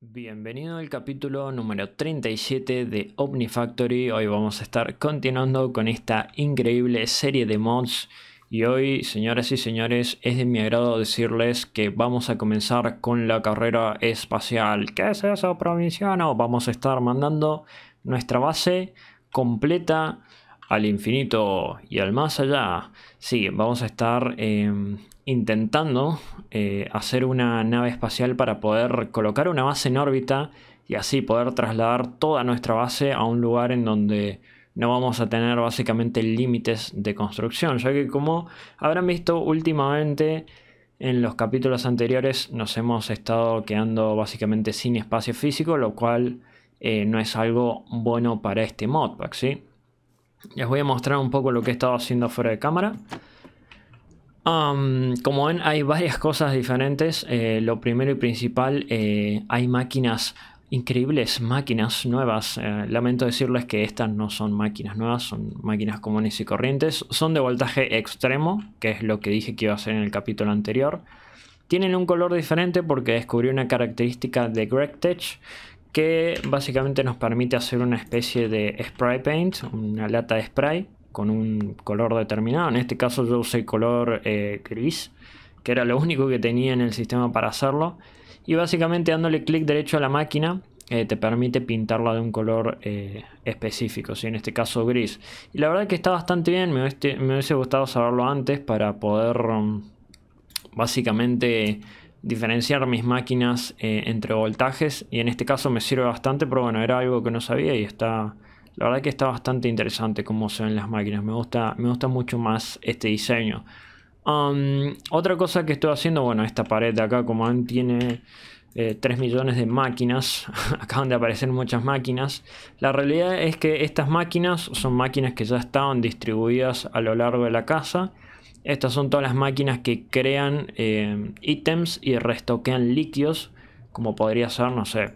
Bienvenido al capítulo número 37 de OmniFactory. Hoy vamos a estar continuando con esta increíble serie de mods. Y hoy, señoras y señores, es de mi agrado decirles que vamos a comenzar con la carrera espacial. ¿Qué es eso, provinciano? Vamos a estar mandando nuestra base completa al infinito y al más allá. Sí, vamos a estar em, intentando eh, hacer una nave espacial para poder colocar una base en órbita y así poder trasladar toda nuestra base a un lugar en donde no vamos a tener básicamente límites de construcción, ya que como habrán visto últimamente en los capítulos anteriores nos hemos estado quedando básicamente sin espacio físico, lo cual eh, no es algo bueno para este modpack, les voy a mostrar un poco lo que he estado haciendo fuera de cámara. como ven, hay varias cosas diferentes. Eh, lo primero y principal, eh, hay máquinas increíbles, máquinas nuevas. Eh, lamento decirles que estas no son máquinas nuevas, son máquinas comunes y corrientes. Son de voltaje extremo, que es lo que dije que iba a hacer en el capítulo anterior. Tienen un color diferente porque descubrí una característica de GregTech que básicamente nos permite hacer una especie de spray paint, una lata de spray con un color determinado. En este caso yo usé color eh, gris, que era lo único que tenía en el sistema para hacerlo. Y básicamente dándole clic derecho a la máquina eh, te permite pintarla de un color eh, específico, Si en este caso gris. Y la verdad que está bastante bien, me, hubiese, gustado saberlo antes para poder mm, básicamente diferenciar mis máquinas eh, entre voltajes y en este caso me sirve bastante, pero bueno, era algo que no sabía y está, la verdad que está bastante interesante como se ven las máquinas, me gusta, me gusta mucho más este diseño. otra cosa que estoy haciendo, bueno, esta pared de acá, como tiene 3 eh, millones de máquinas, acaban de aparecer muchas máquinas. La realidad es que estas máquinas son máquinas que ya estaban distribuidas a lo largo de la casa estas son todas las máquinas que crean eh, ítems y restoquean líquidos, como podría ser, no sé,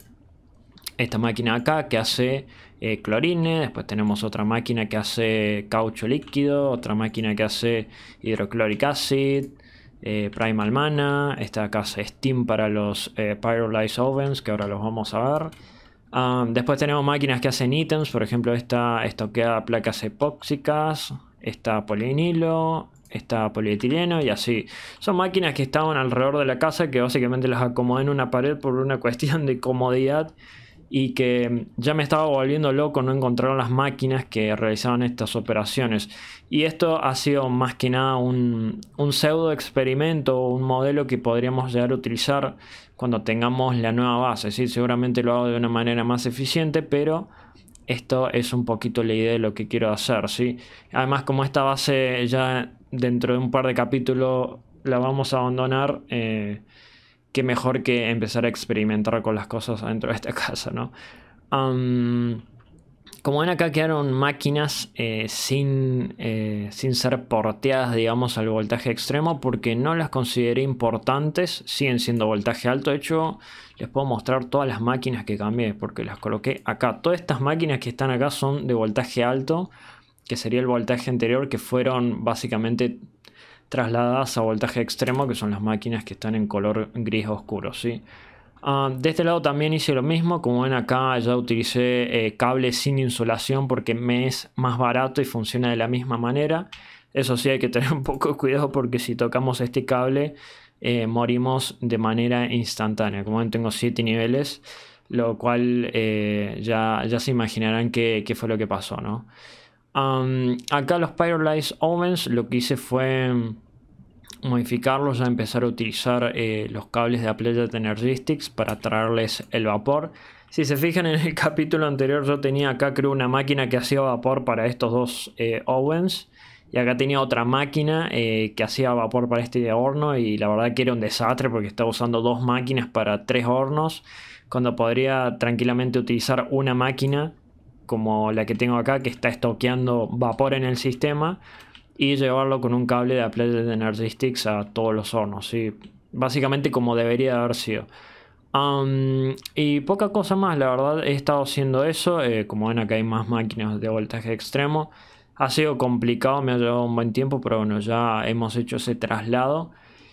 esta máquina acá que hace eh, clorine, después tenemos otra máquina que hace caucho líquido, otra máquina que hace hidrocloric acid, eh, primal mana, esta acá hace steam para los eh, ovens que ahora los vamos a ver. Ah, después tenemos máquinas que hacen ítems, por ejemplo esta estoquea placas epóxicas, esta polinilo, está polietileno y así. Son máquinas que estaban alrededor de la casa que básicamente las acomodé en una pared por una cuestión de comodidad y que ya me estaba volviendo loco no encontraron las máquinas que realizaban estas operaciones. Y esto ha sido más que nada un, pseudo experimento, un modelo que podríamos llegar a utilizar cuando tengamos la nueva base. ¿sí? Seguramente lo hago de una manera más eficiente, pero esto es un poquito la idea de lo que quiero hacer, ¿sí? Además, como esta base ya dentro de un par de capítulos la vamos a abandonar, eh, qué mejor que empezar a experimentar con las cosas dentro de esta casa, ¿no? como ven acá quedaron máquinas eh, sin, eh, sin ser porteadas digamos al voltaje extremo porque no las consideré importantes, siguen siendo voltaje alto, de hecho les puedo mostrar todas las máquinas que cambié porque las coloqué acá, todas estas máquinas que están acá son de voltaje alto que sería el voltaje anterior que fueron básicamente trasladadas a voltaje extremo que son las máquinas que están en color gris oscuro, ¿sí? sí Ah, de este lado también hice lo mismo, como ven acá ya utilicé cables eh, cable sin insolación porque me es más barato y funciona de la misma manera. Eso sí hay que tener un poco de cuidado porque si tocamos este cable eh, morimos de manera instantánea. Como ven tengo 7 niveles, lo cual eh, ya, se imaginarán qué, fue lo que pasó. acá los Pyrolyze Ovens lo que hice fue modificarlos, ya empezar a utilizar eh, los cables de Applied Energistics para traerles el vapor. Si se fijan en el capítulo anterior yo tenía acá creo una máquina que hacía vapor para estos dos eh, ovens y acá tenía otra máquina eh, que hacía vapor para este horno y la verdad que era un desastre porque estaba usando dos máquinas para tres hornos cuando podría tranquilamente utilizar una máquina como la que tengo acá que está estoqueando vapor en el sistema y llevarlo con un cable de Apple de Energy Sticks a todos los hornos. Básicamente como debería haber sido. y poca cosa más, la verdad he estado haciendo eso. Eh, como ven acá hay más máquinas de voltaje extremo. Ha sido complicado, me ha llevado un buen tiempo, pero bueno, ya hemos hecho ese traslado.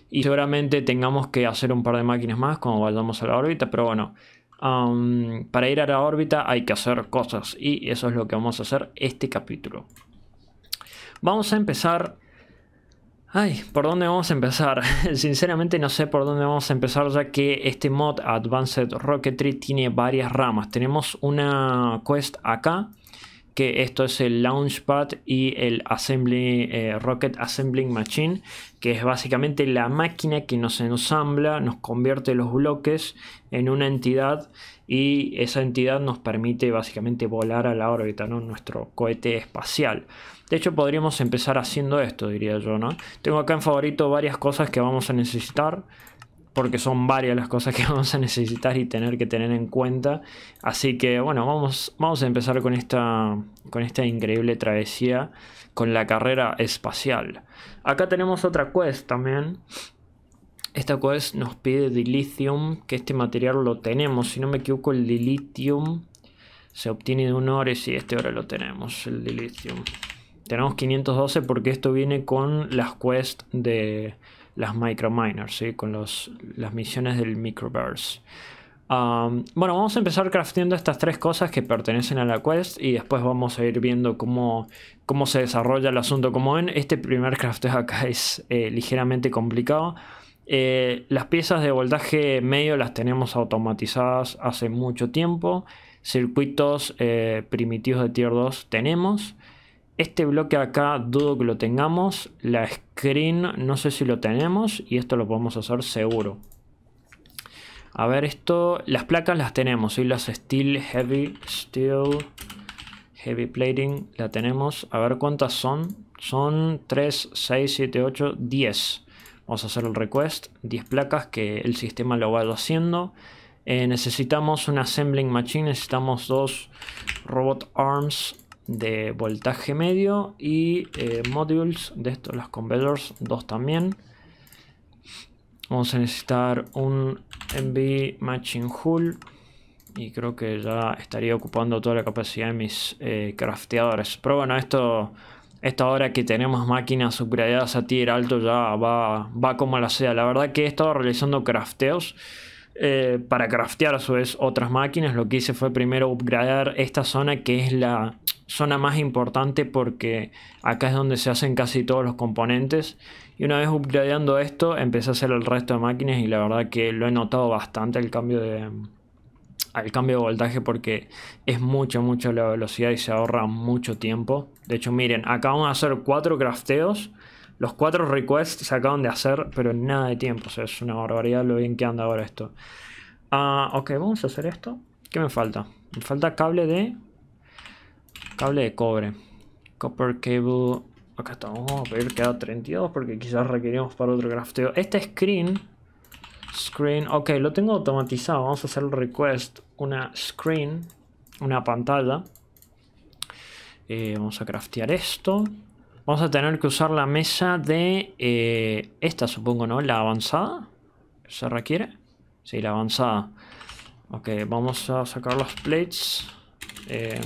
Y seguramente tengamos que hacer un par de máquinas más cuando vayamos a la órbita, pero bueno, para ir a la órbita hay que hacer cosas y eso es lo que vamos a hacer este capítulo. Vamos a empezar... Ay, ¿por dónde vamos a empezar? Sinceramente no sé por dónde vamos a empezar ya que este mod Advanced Rocketry tiene varias ramas. Tenemos una quest acá, que esto es el Launchpad y el assembly, eh, Rocket Assembling Machine, que es básicamente la máquina que nos ensambla, nos convierte los bloques en una entidad y esa entidad nos permite básicamente volar a la órbita, nuestro cohete espacial. De hecho, podríamos empezar haciendo esto, diría yo, ¿no? Tengo acá en favorito varias cosas que vamos a necesitar, porque son varias las cosas que vamos a necesitar y tener que tener en cuenta. Así que, bueno, vamos, vamos a empezar con esta, con esta increíble travesía, con la carrera espacial. Acá tenemos otra quest también. Esta quest nos pide dilithium, que este material lo tenemos, si no me equivoco el dilithium se obtiene de un ore, y este ahora lo tenemos, el dilithium tenemos 512 porque esto viene con las quests de las microminers, ¿sí? con las misiones del microverse. Um, bueno, vamos a empezar crafteando estas tres cosas que pertenecen a la quest y después vamos a ir viendo cómo, cómo se desarrolla el asunto. Como ven, este primer crafteo acá es eh, ligeramente complicado. Eh, las piezas de voltaje medio las tenemos automatizadas hace mucho tiempo. Circuitos eh, primitivos de tier 2 tenemos. Este bloque acá dudo que lo tengamos. La screen no sé si lo tenemos. Y esto lo podemos hacer seguro. A ver esto. Las placas las tenemos. Y las steel, heavy, steel, heavy plating. La tenemos. A ver cuántas son. Son 3, 6, 7, 8, 10. Vamos a hacer el request. 10 placas que el sistema lo vaya haciendo. Eh, necesitamos una assembling machine. Necesitamos dos robot arms de voltaje medio y eh, modules de estos, las converters, dos también. Vamos a necesitar un MV Matching Hull y creo que ya estaría ocupando toda la capacidad de mis eh, crafteadores. Pero bueno, esto, esta hora que tenemos máquinas upgradeadas a tier alto ya va, va como la sea. La verdad que he estado realizando crafteos. Eh, para craftear a su vez otras máquinas, lo que hice fue primero upgradear esta zona que es la zona más importante porque acá es donde se hacen casi todos los componentes. Y una vez upgradeando esto, empecé a hacer el resto de máquinas y la verdad que lo he notado bastante el cambio de, al cambio de voltaje porque es mucho, mucho la velocidad y se ahorra mucho tiempo. De hecho, miren, acá vamos a hacer cuatro crafteos los cuatro requests se acaban de hacer, pero en nada de tiempo. O sea, es una barbaridad lo bien que anda ahora esto. Ah, ok, vamos a hacer esto. ¿Qué me falta? Me falta cable de... Cable de cobre. Copper cable... Acá estamos. Vamos a pedir que haga 32 porque quizás requerimos para otro crafteo. Este screen... Screen... Ok, lo tengo automatizado. Vamos a hacer el request. Una screen. Una pantalla. Eh, vamos a craftear esto. Vamos a tener que usar la mesa de eh, esta, supongo, ¿no? La avanzada. ¿Se requiere? Sí, la avanzada. Ok, vamos a sacar los plates. Eh,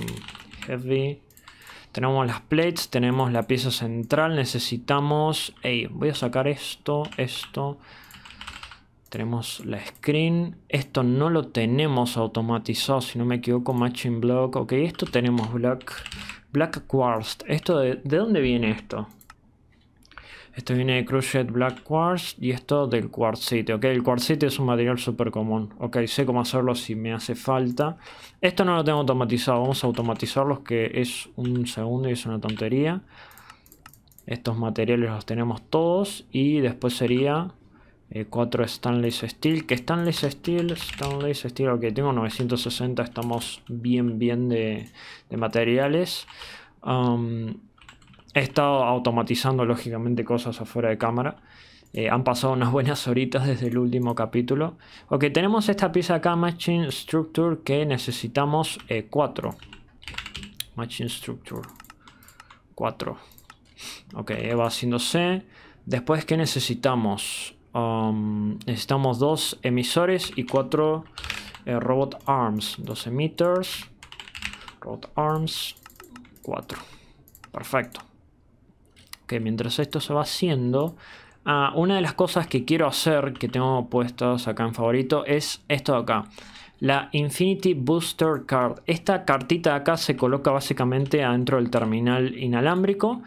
heavy. Tenemos las plates, tenemos la pieza central. Necesitamos... Hey, voy a sacar esto, esto. Tenemos la screen. Esto no lo tenemos automatizado, si no me equivoco. Matching block. Ok, esto tenemos block. Black Quartz. ¿Esto de, dónde viene esto? Esto viene de Crushed Black Quartz y esto del cuarcite. Ok, el cuarcite es un material súper común. Ok, sé cómo hacerlo si me hace falta. Esto no lo tengo automatizado. Vamos a automatizarlos que es un segundo y es una tontería. Estos materiales los tenemos todos y después sería 4 eh, Stainless Steel. Que Stainless Steel, Stainless Steel, ok, tengo 960, estamos bien, bien de, materiales. Um, he estado automatizando, lógicamente, cosas afuera de cámara. Eh, han pasado unas buenas horitas desde el último capítulo. Ok, tenemos esta pieza acá, matching Structure, que necesitamos 4. Eh, matching machine Structure 4. Ok, va haciéndose. Después, ¿qué necesitamos? Um, necesitamos dos emisores y cuatro eh, robot arms. Dos emitters. Robot arms. Cuatro. Perfecto. que mientras esto se va haciendo... Ah, una de las cosas que quiero hacer, que tengo puestas acá en favorito, es esto de acá. La Infinity Booster Card. Esta cartita de acá se coloca básicamente adentro del terminal inalámbrico.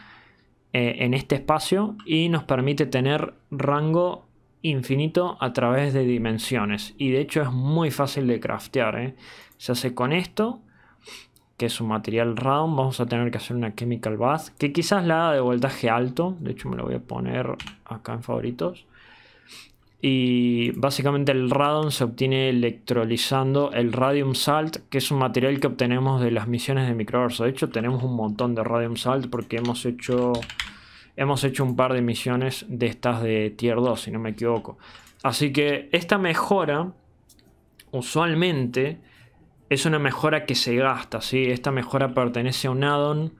Eh, en este espacio. Y nos permite tener rango infinito a través de dimensiones. Y de hecho es muy fácil de craftear. ¿eh? Se hace con esto, que es un material round. Vamos a tener que hacer una chemical bath, que quizás la de voltaje alto. De hecho me lo voy a poner acá en favoritos. Y básicamente el radon se obtiene electrolizando el radium salt, que es un material que obtenemos de las misiones de microverso. De hecho tenemos un montón de radium salt porque hemos hecho hemos hecho un par de misiones de estas de tier 2, si no me equivoco. Así que esta mejora, usualmente, es una mejora que se gasta, ¿sí? Esta mejora pertenece a un addon,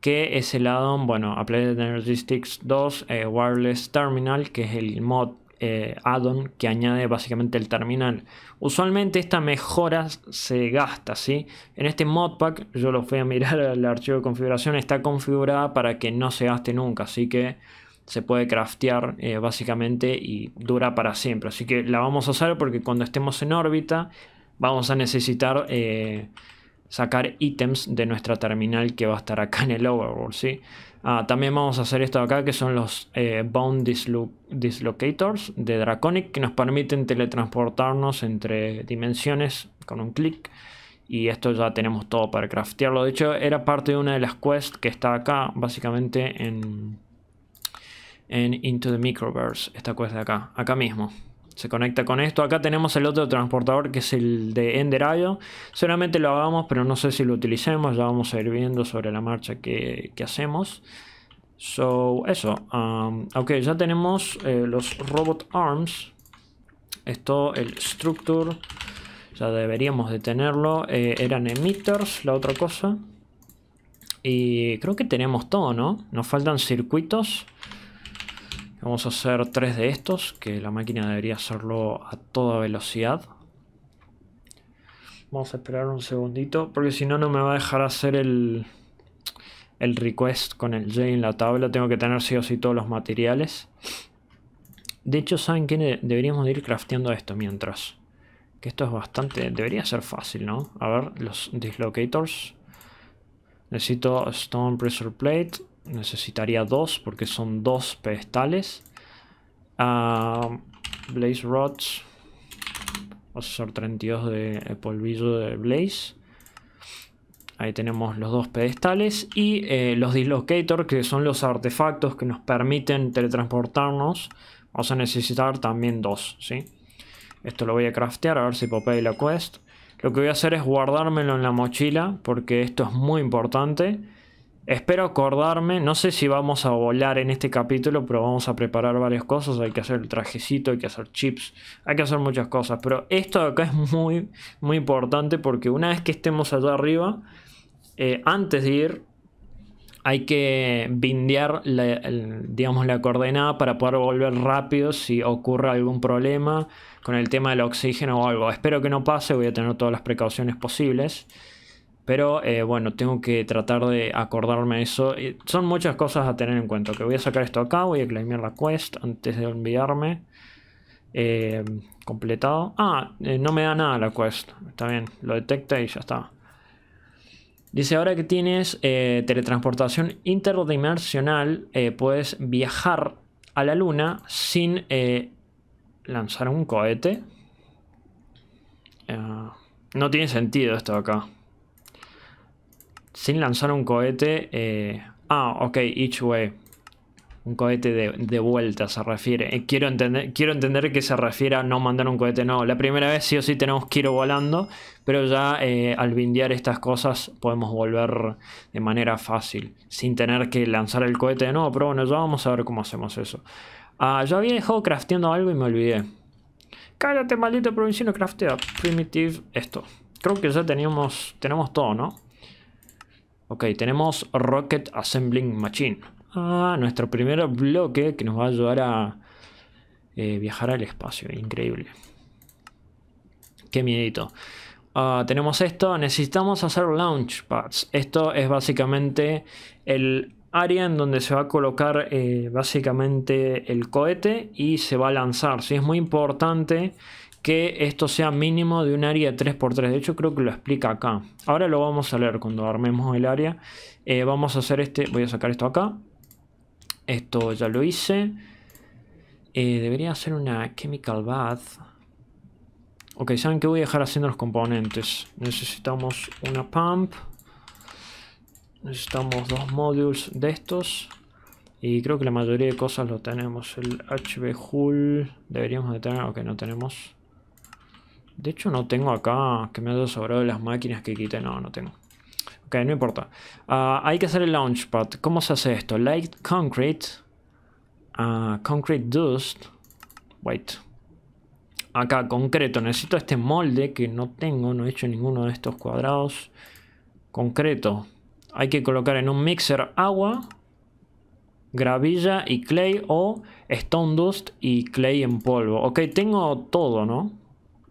que es el addon, bueno, Applied Energistics 2 eh, Wireless Terminal, que es el mod eh, addon que añade básicamente el terminal. Usualmente esta mejora se gasta, ¿sí? En este modpack, yo lo fui a mirar al archivo de configuración, está configurada para que no se gaste nunca, así que se puede craftear eh, básicamente y dura para siempre. Así que la vamos a usar porque cuando estemos en órbita vamos a necesitar... Eh, sacar ítems de nuestra terminal que va a estar acá en el overworld, ¿sí? Ah, también vamos a hacer esto de acá, que son los eh, Bound Dislocators de Draconic, que nos permiten teletransportarnos entre dimensiones con un clic. Y esto ya tenemos todo para craftearlo. De hecho, era parte de una de las quests que está acá, básicamente en, en Into the Microverse, esta quest de acá, acá mismo se conecta con esto. Acá tenemos el otro transportador que es el de IO. seguramente lo hagamos, pero no sé si lo utilicemos. Ya vamos a ir viendo sobre la marcha que, hacemos. So, eso. Um, ok, ya tenemos eh, los robot arms. Esto, el structure. Ya deberíamos de tenerlo. Eh, eran emitters, la otra cosa. Y creo que tenemos todo, ¿no? Nos faltan circuitos. Vamos a hacer tres de estos, que la máquina debería hacerlo a toda velocidad. Vamos a esperar un segundito, porque si no, no me va a dejar hacer el, el request con el J en la tabla. Tengo que tener sí o sí todos los materiales. De hecho, ¿saben qué? Deberíamos ir crafteando esto mientras. Que esto es bastante... Debería ser fácil, ¿no? A ver, los dislocators. Necesito Stone Pressure Plate necesitaría dos porque son dos pedestales. Ah, Blaze Rods. Asesor 32 de polvillo de Blaze. Ahí tenemos los dos pedestales y eh, los dislocator, que son los artefactos que nos permiten teletransportarnos. Vamos a necesitar también dos, ¿sí? Esto lo voy a craftear, a ver si popé la quest. Lo que voy a hacer es guardármelo en la mochila, porque esto es muy importante. Espero acordarme, no sé si vamos a volar en este capítulo, pero vamos a preparar varias cosas. Hay que hacer el trajecito, hay que hacer chips, hay que hacer muchas cosas. Pero esto de acá es muy, muy importante porque una vez que estemos allá arriba, eh, antes de ir, hay que bindear digamos, la coordenada para poder volver rápido si ocurre algún problema con el tema del oxígeno o algo. Espero que no pase, voy a tener todas las precauciones posibles. Pero eh, bueno, tengo que tratar de acordarme eso. son muchas cosas a tener en cuenta. Que voy a sacar esto acá, voy a claimar la quest antes de enviarme. Eh, completado. Ah, eh, no me da nada la quest. Está bien, lo detecta y ya está. Dice, ahora que tienes teletransportación interdimensional, puedes viajar a la luna sin lanzar un cohete. Ah, no tiene sentido esto acá. Sin lanzar un cohete... Eh, ah, ok, each way. Un cohete de, vuelta se refiere. Eh, quiero, entender, quiero entender que se refiere a no mandar un cohete. No, la primera vez sí o sí tenemos que ir volando, pero ya eh, al bindear estas cosas podemos volver de manera fácil, sin tener que lanzar el cohete de nuevo. Pero bueno, ya vamos a ver cómo hacemos eso. Ah, yo había dejado crafteando algo y me olvidé. Cállate, maldito provinciano craftea. Primitive, esto. Creo que ya teníamos, tenemos todo, ¿no? Ok, tenemos Rocket Assembling Machine. Ah, nuestro primer bloque que nos va a ayudar a eh, viajar al espacio. Increíble. Qué miedito. Ah, tenemos esto. Necesitamos hacer launch pads. Esto es básicamente el área en donde se va a colocar eh, básicamente el cohete y se va a lanzar. Sí, es muy importante que esto sea mínimo de un área 3x3. De hecho, creo que lo explica acá. Ahora lo vamos a leer cuando armemos el área. Eh, vamos a hacer este. Voy a sacar esto acá. Esto ya lo hice. Eh, debería hacer una chemical bath. Ok, ¿saben que voy a dejar haciendo los componentes? Necesitamos una pump. Necesitamos dos módulos de estos. Y creo que la mayoría de cosas lo tenemos. El HB Hull deberíamos de tener, ok no tenemos. De hecho no tengo acá que me haya sobrado las máquinas que quité. No, no tengo. Ok, no importa. Ah, hay que hacer el launchpad. ¿Cómo se hace esto? Light concrete. Ah, concrete dust. Wait. Acá, concreto. Necesito este molde que no tengo. No he hecho ninguno de estos cuadrados. Concreto. Hay que colocar en un mixer agua, gravilla y clay o stone dust y clay en polvo. Ok, tengo todo, ¿no?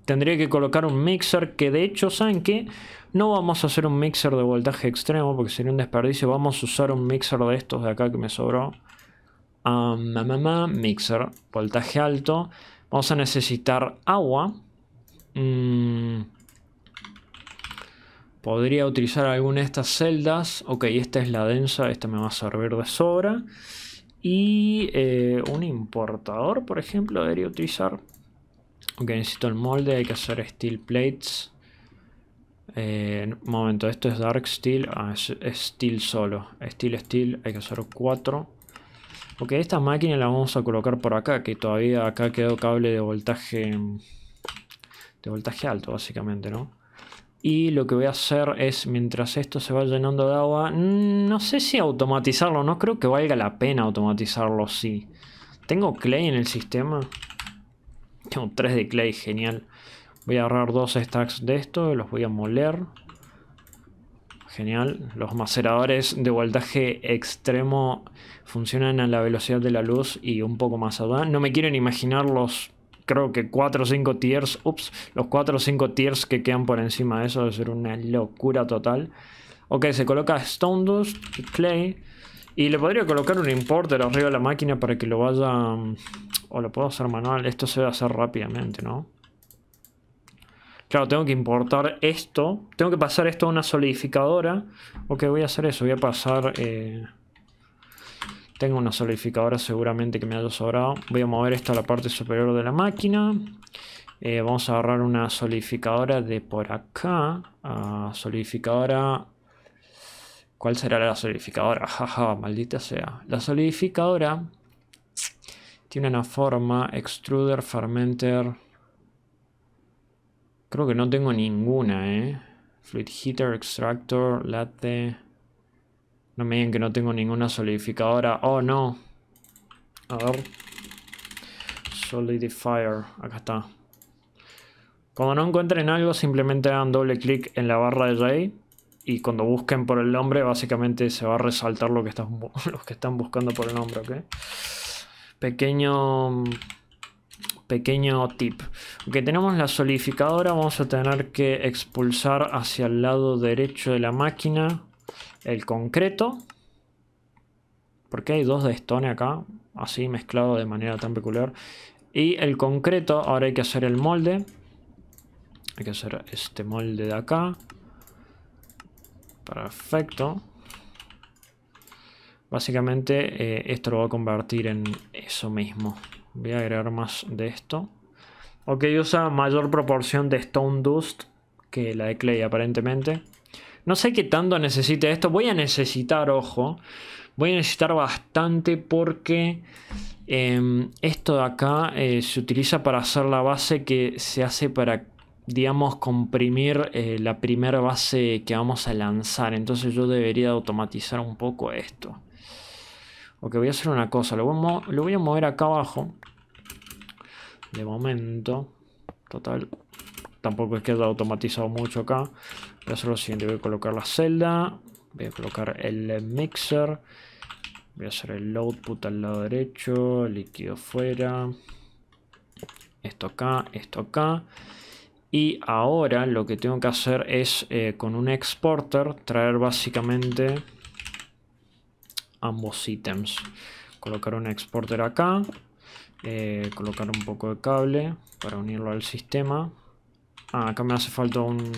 tendría que colocar un mixer que de hecho, ¿saben qué? No vamos a hacer un mixer de voltaje extremo porque sería un desperdicio. Vamos a usar un mixer de estos de acá que me sobró. mixer, voltaje alto. Vamos a necesitar agua. Mm. Podría utilizar alguna de estas celdas. Ok, esta es la densa, esta me va a servir de sobra. Y eh, un importador, por ejemplo, debería utilizar. Ok, necesito el molde, hay que hacer steel plates. Eh, momento, esto es dark steel. Ah, es, steel solo. Steel, steel, hay que hacer cuatro Ok, esta máquina la vamos a colocar por acá, que todavía acá quedó cable de voltaje... De voltaje alto, básicamente, ¿no? Y lo que voy a hacer es, mientras esto se va llenando de agua, mm, no sé si automatizarlo, no creo que valga la pena automatizarlo, sí. ¿Tengo clay en el sistema? Tengo 3 de clay, genial. Voy a agarrar dos stacks de esto, los voy a moler. Genial. Los maceradores de voltaje extremo funcionan a la velocidad de la luz y un poco más allá. No me quieren imaginar los, creo que 4 o 5 tiers, ups, los 4 o 5 tiers que quedan por encima de eso. Debe ser una locura total. Ok, se coloca Stone Dust, Clay, y le podría colocar un importer arriba de la máquina para que lo vaya... Mm, o lo puedo hacer manual. Esto se va a hacer rápidamente, ¿no? Claro, tengo que importar esto. Tengo que pasar esto a una solidificadora. Ok, voy a hacer eso. Voy a pasar... Eh, tengo una solidificadora seguramente que me haya sobrado. Voy a mover esto a la parte superior de la máquina. Eh, vamos a agarrar una solidificadora de por acá. Ah, solidificadora ¿Cuál será la solidificadora? Jaja, maldita sea. La solidificadora tiene una forma extruder, fermenter. Creo que no tengo ninguna, ¿eh? Fluid heater, extractor, latte. No me digan que no tengo ninguna solidificadora. Oh, no. A ver. Solidifier. Acá está. Como no encuentren algo, simplemente hagan doble clic en la barra de J y cuando busquen por el nombre, básicamente se va a resaltar lo que están, los que están buscando por el nombre, ¿ok? Pequeño, pequeño tip. Aunque tenemos la solidificadora, vamos a tener que expulsar hacia el lado derecho de la máquina el concreto. Porque hay dos de stone acá, así mezclado de manera tan peculiar. Y el concreto, ahora hay que hacer el molde. Hay que hacer este molde de acá. Perfecto. Básicamente eh, esto lo voy a convertir en eso mismo. Voy a agregar más de esto. Ok, usa mayor proporción de Stone Dust que la de Clay aparentemente. No sé qué tanto necesite esto. Voy a necesitar, ojo. Voy a necesitar bastante porque em, esto de acá eh, se utiliza para hacer la base que se hace para digamos, comprimir eh, la primera base que vamos a lanzar. Entonces yo debería automatizar un poco esto. Ok, voy a hacer una cosa. Lo voy a, lo voy a mover acá abajo. De momento. Total. Tampoco es que haya automatizado mucho acá. Voy a hacer lo siguiente. Voy a colocar la celda. Voy a colocar el mixer. Voy a hacer el output al lado derecho. Líquido fuera. Esto acá. Esto acá. Y ahora lo que tengo que hacer es eh, con un exporter traer básicamente ambos ítems. Colocar un exporter acá, eh, colocar un poco de cable para unirlo al sistema. Ah, acá me hace falta un,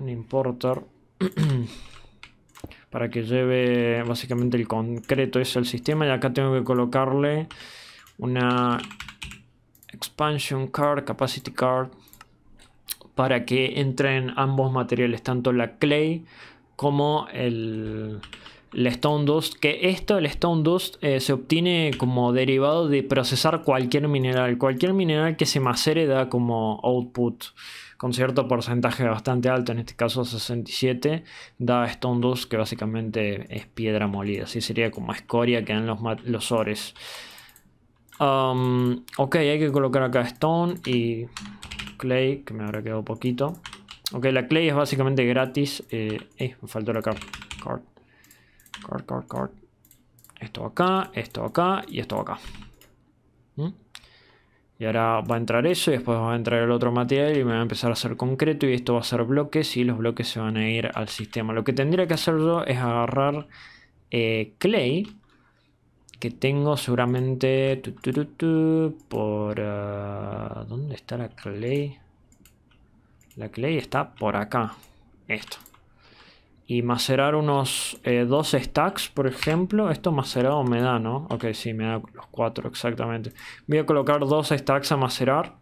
un importer para que lleve básicamente el concreto es el sistema y acá tengo que colocarle una Expansion Card, Capacity Card, para que entren ambos materiales, tanto la Clay como el, Stone Dust. Que esto, el Stone Dust, eh, se obtiene como derivado de procesar cualquier mineral. Cualquier mineral que se macere da como output con cierto porcentaje bastante alto, en este caso 67, da Stone Dust, que básicamente es piedra molida. Así sería como escoria que dan los, los ores. Um, ok, hay que colocar acá stone y clay, que me habrá quedado poquito. Ok, la clay es básicamente gratis. Eh, eh, me faltó la card. Card, card, card, Esto acá, esto acá y esto acá. ¿Mm? Y ahora va a entrar eso y después va a entrar el otro material y me va a empezar a hacer concreto y esto va a ser bloques y los bloques se van a ir al sistema. Lo que tendría que hacer yo es agarrar eh, clay que tengo seguramente por... Ah, ¿Dónde está la clay? La clay está por acá. Esto. Y macerar unos eh, dos stacks, por ejemplo. Esto macerado me da, ¿no? Ok, sí, me da los cuatro exactamente. Voy a colocar dos stacks a macerar.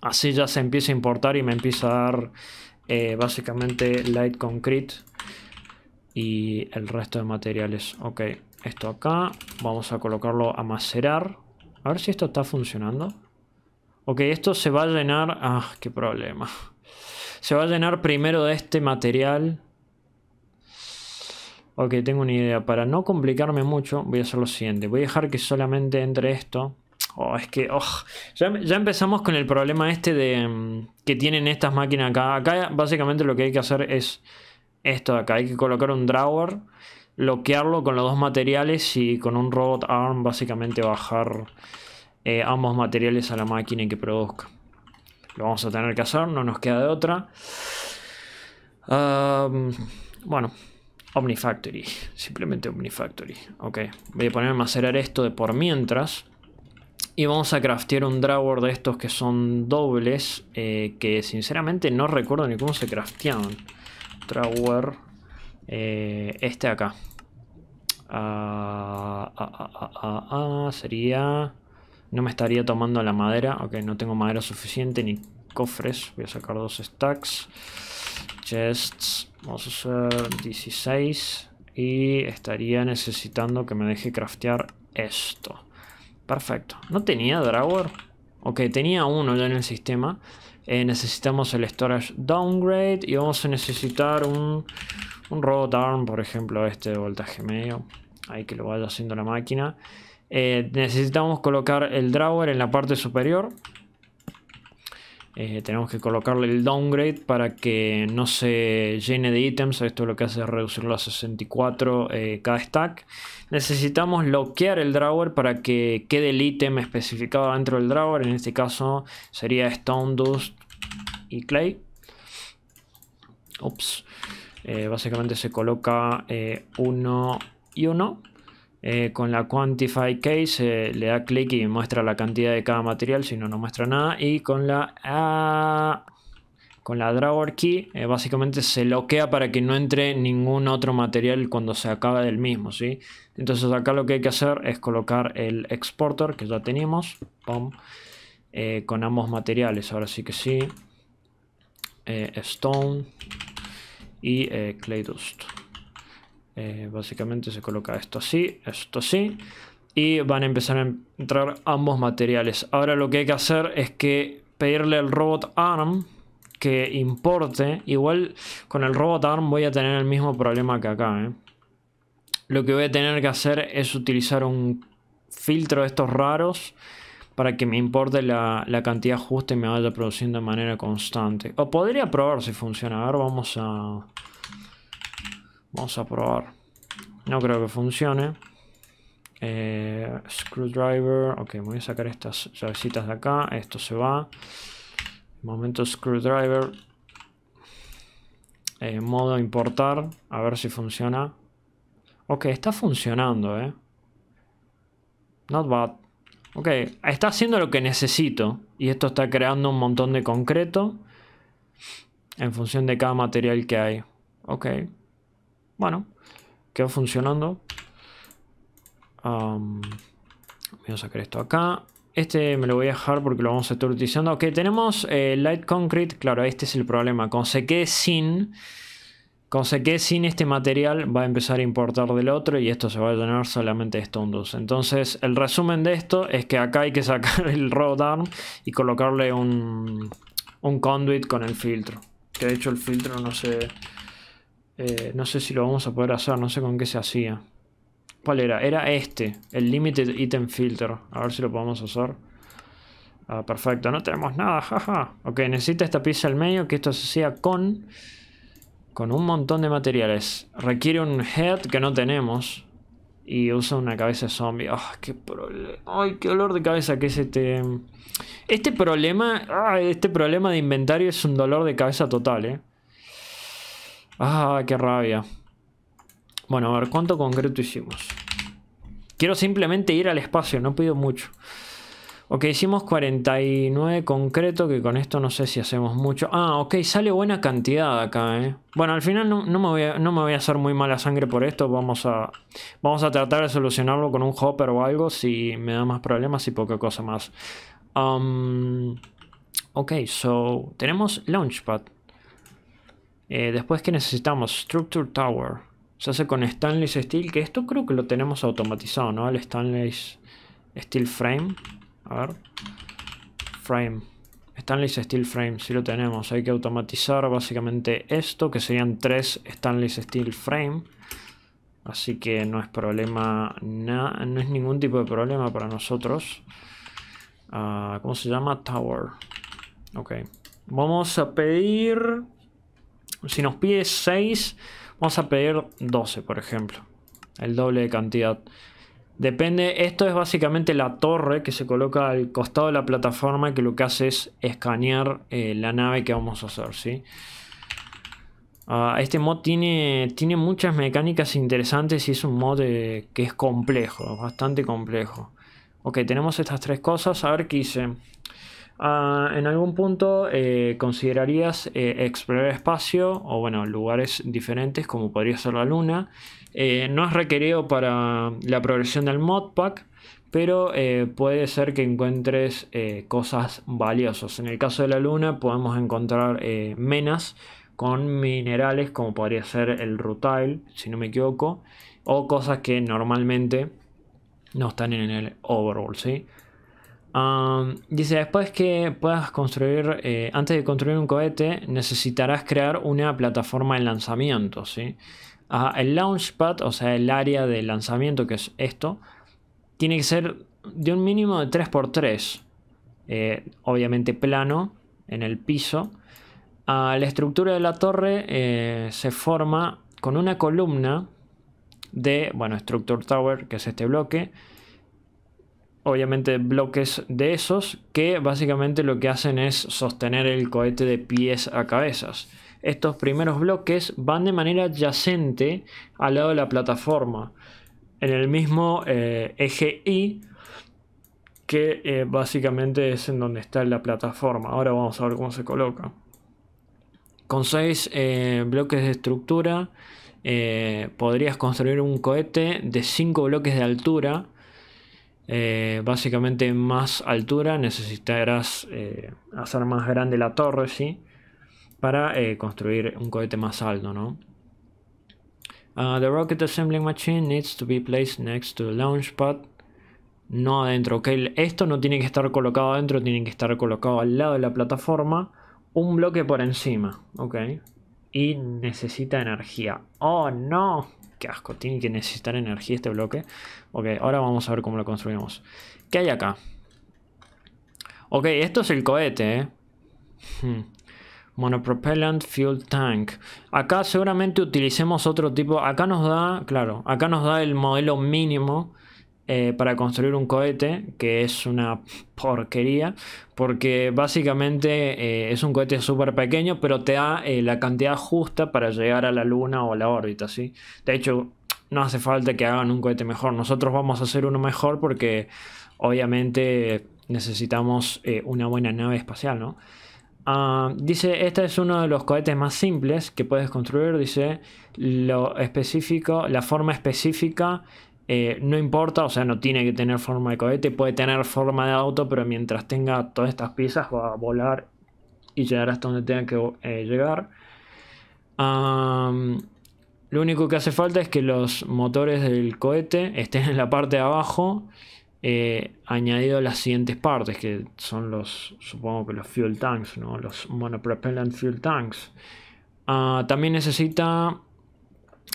Así ya se empieza a importar y me empieza a dar eh, básicamente light concrete y el resto de materiales. Ok. Esto acá. Vamos a colocarlo a macerar. A ver si esto está funcionando. Ok, esto se va a llenar... Ah, qué problema. Se va a llenar primero de este material. Ok, tengo una idea. Para no complicarme mucho, voy a hacer lo siguiente. Voy a dejar que solamente entre esto. Oh, es que... Oh, ya, ya, empezamos con el problema este de... Mm, que tienen estas máquinas acá. Acá básicamente lo que hay que hacer es esto de acá. Hay que colocar un drawer bloquearlo con los dos materiales y con un robot arm básicamente bajar eh, ambos materiales a la máquina que produzca. Lo vamos a tener que hacer, no nos queda de otra. Bueno bueno, Omnifactory, simplemente Omnifactory. Ok, voy a poner a macerar esto de por mientras. Y vamos a craftear un drawer de estos que son dobles, eh, que sinceramente no recuerdo ni cómo se crafteaban. Drawer, eh, este acá. Ah, ah, ah, ah, sería... No me estaría tomando la madera. Ok, no tengo madera suficiente ni cofres. Voy a sacar dos stacks. Chests. Vamos a hacer 16. Y estaría necesitando que me deje craftear esto. Perfecto. ¿No tenía Drawer? Ok, tenía uno ya en el sistema. Eh, necesitamos el storage downgrade y vamos a necesitar un, un robot arm, por ejemplo, este de voltaje medio. Ahí que lo vaya haciendo la máquina. Eh, necesitamos colocar el drawer en la parte superior. Eh, tenemos que colocarle el downgrade para que no se llene de ítems. Esto lo que hace es reducirlo a 64 cada stack. Necesitamos bloquear el drawer para que quede el ítem especificado dentro del drawer. En este caso sería Stone Dust y Clay. Eh, básicamente se coloca 1 eh, y 1. Eh, con la Quantify Case le da clic y muestra la cantidad de cada material, si no, no muestra nada. Y con la... Ah, con la drawer key básicamente se bloquea para que no entre ningún otro material cuando se acaba del mismo ¿sí? entonces acá lo que hay que hacer es colocar el exporter que ya tenemos eh, con ambos materiales. Ahora sí que sí. Eh, stone y eh, clay dust. básicamente se coloca esto así, esto así. Y van a empezar a entrar ambos materiales. Ahora lo que hay que hacer es que pedirle al robot arm que importe. Igual con el robot arm voy a tener el mismo problema que acá. Lo que voy a tener que hacer es utilizar un filtro de estos raros para que me importe la, la, cantidad justa y me vaya produciendo de manera constante. O podría probar si funciona. A ver, vamos a... Vamos a probar. No creo que funcione. Eh, screwdriver. Ok, voy a sacar estas llavecitas de acá. Esto se va. Momento screwdriver. Eh, modo importar. A ver si funciona. Ok, está funcionando, eh. Not bad. Ok, está haciendo lo que necesito. Y esto está creando un montón de concreto. En función de cada material que hay. Ok. Bueno. Quedó funcionando. vamos voy a sacar esto acá. Este me lo voy a dejar porque lo vamos a estar utilizando. Ok, tenemos eh, Light Concrete. Claro, este es el problema. con se quede sin... Con que sin este material va a empezar a importar del otro y esto se va a llenar solamente de dos Entonces el resumen de esto es que acá hay que sacar el rodar y colocarle un, conduit con el filtro. Que de hecho el filtro no sé... Eh, no sé si lo vamos a poder hacer, no sé con qué se hacía. ¿Cuál era? Era este, el Limited Item Filter. A ver si lo podemos hacer. Ah, perfecto, no tenemos nada, jaja. Ok, necesita esta pieza al medio, que esto se hacía con con un montón de materiales. Requiere un head que no tenemos. Y usa una cabeza zombie. ah, qué Ay, qué dolor de cabeza que es este. Este problema. este problema de inventario es un dolor de cabeza total, eh. Ah, qué rabia. Bueno, a ver, ¿cuánto concreto hicimos? Quiero simplemente ir al espacio, no pido mucho. Ok, hicimos 49 concreto, que con esto no sé si hacemos mucho. Ah, ok, sale buena cantidad acá, ¿eh? Bueno, al final no, no, me voy a, hacer muy mala sangre por esto. Vamos a, vamos a tratar de solucionarlo con un hopper o algo si me da más problemas y poca cosa más. Um, ok, so tenemos Launchpad. Eh, después ¿qué necesitamos Structure Tower. Se hace con Stainless Steel, que esto creo que lo tenemos automatizado, ¿no? El Stainless Steel Frame. A ver. Frame. Stanley's Steel Frame, si lo tenemos. Hay que automatizar básicamente esto, que serían tres Stanley's Steel Frame. Así que no es problema, no es ningún tipo de problema para nosotros. Ah, ¿Cómo se llama? Tower. Ok. Vamos a pedir... Si nos pide 6, vamos a pedir 12, por ejemplo. El doble de cantidad. Depende, esto es básicamente la torre que se coloca al costado de la plataforma que lo que hace es escanear eh, la nave que vamos a hacer, ¿sí? Ah, este mod tiene, tiene muchas mecánicas interesantes y es un mod eh, que es complejo, bastante complejo. Ok, tenemos estas tres cosas, a ver qué hice. Ah, en algún punto eh, considerarías eh, explorar espacio o bueno, lugares diferentes como podría ser la luna. Eh, no es requerido para la progresión del modpack, pero puede ser que encuentres cosas valiosas. En el caso de la luna podemos encontrar menas con minerales como podría ser el rutile, si no me equivoco, o cosas que normalmente no están en el overall dice después que puedas construir, eh, antes de construir un cohete, necesitarás crear una plataforma de lanzamiento. ¿sí? el el launchpad, o sea, el área de lanzamiento que es esto, tiene que ser de un mínimo de 3x3. Eh, obviamente plano en el piso. la estructura de la torre eh, se forma con una columna de, bueno, Structure Tower, que es este bloque, obviamente bloques de esos que básicamente lo que hacen es sostener el cohete de pies a cabezas. Estos primeros bloques van de manera adyacente al lado de la plataforma, en el mismo eh, eje Y que eh, básicamente es en donde está la plataforma. Ahora vamos a ver cómo se coloca. Con seis eh, bloques de estructura podrías construir un cohete de 5 bloques de altura eh, básicamente más altura necesitarás eh, hacer más grande la torre, ¿sí? Para eh, construir un cohete más alto, ¿no? Ah, the rocket assembling machine needs to be placed next to the launch pad. No adentro, ok. Esto no tiene que estar colocado adentro, tiene que estar colocado al lado de la plataforma. Un bloque por encima, ok. Y necesita energía. ¡Oh, no! qué asco, tiene que necesitar energía este bloque. Ok, ahora vamos a ver cómo lo construimos. ¿Qué hay acá? Ok, esto es el cohete, ¿eh? hmm. Monopropellant Fuel Tank. Acá seguramente utilicemos otro tipo. Acá nos da, claro, acá nos da el modelo mínimo eh, para construir un cohete, que es una porquería, porque básicamente eh, es un cohete súper pequeño, pero te da eh, la cantidad justa para llegar a la luna o a la órbita, ¿sí? De hecho, no hace falta que hagan un cohete mejor, nosotros vamos a hacer uno mejor porque obviamente necesitamos una buena nave espacial, ah, dice, este es uno de los cohetes más simples que puedes construir. Dice, lo específico, la forma específica eh, no importa, o sea, no tiene que tener forma de cohete, puede tener forma de auto, pero mientras tenga todas estas piezas va a volar y llegar hasta donde tenga que eh, llegar. lo único que hace falta es que los motores del cohete estén en la parte de abajo, eh, añadido las siguientes partes, que son los, supongo que los fuel tanks, los monopropellant fuel tanks. Ah, también necesita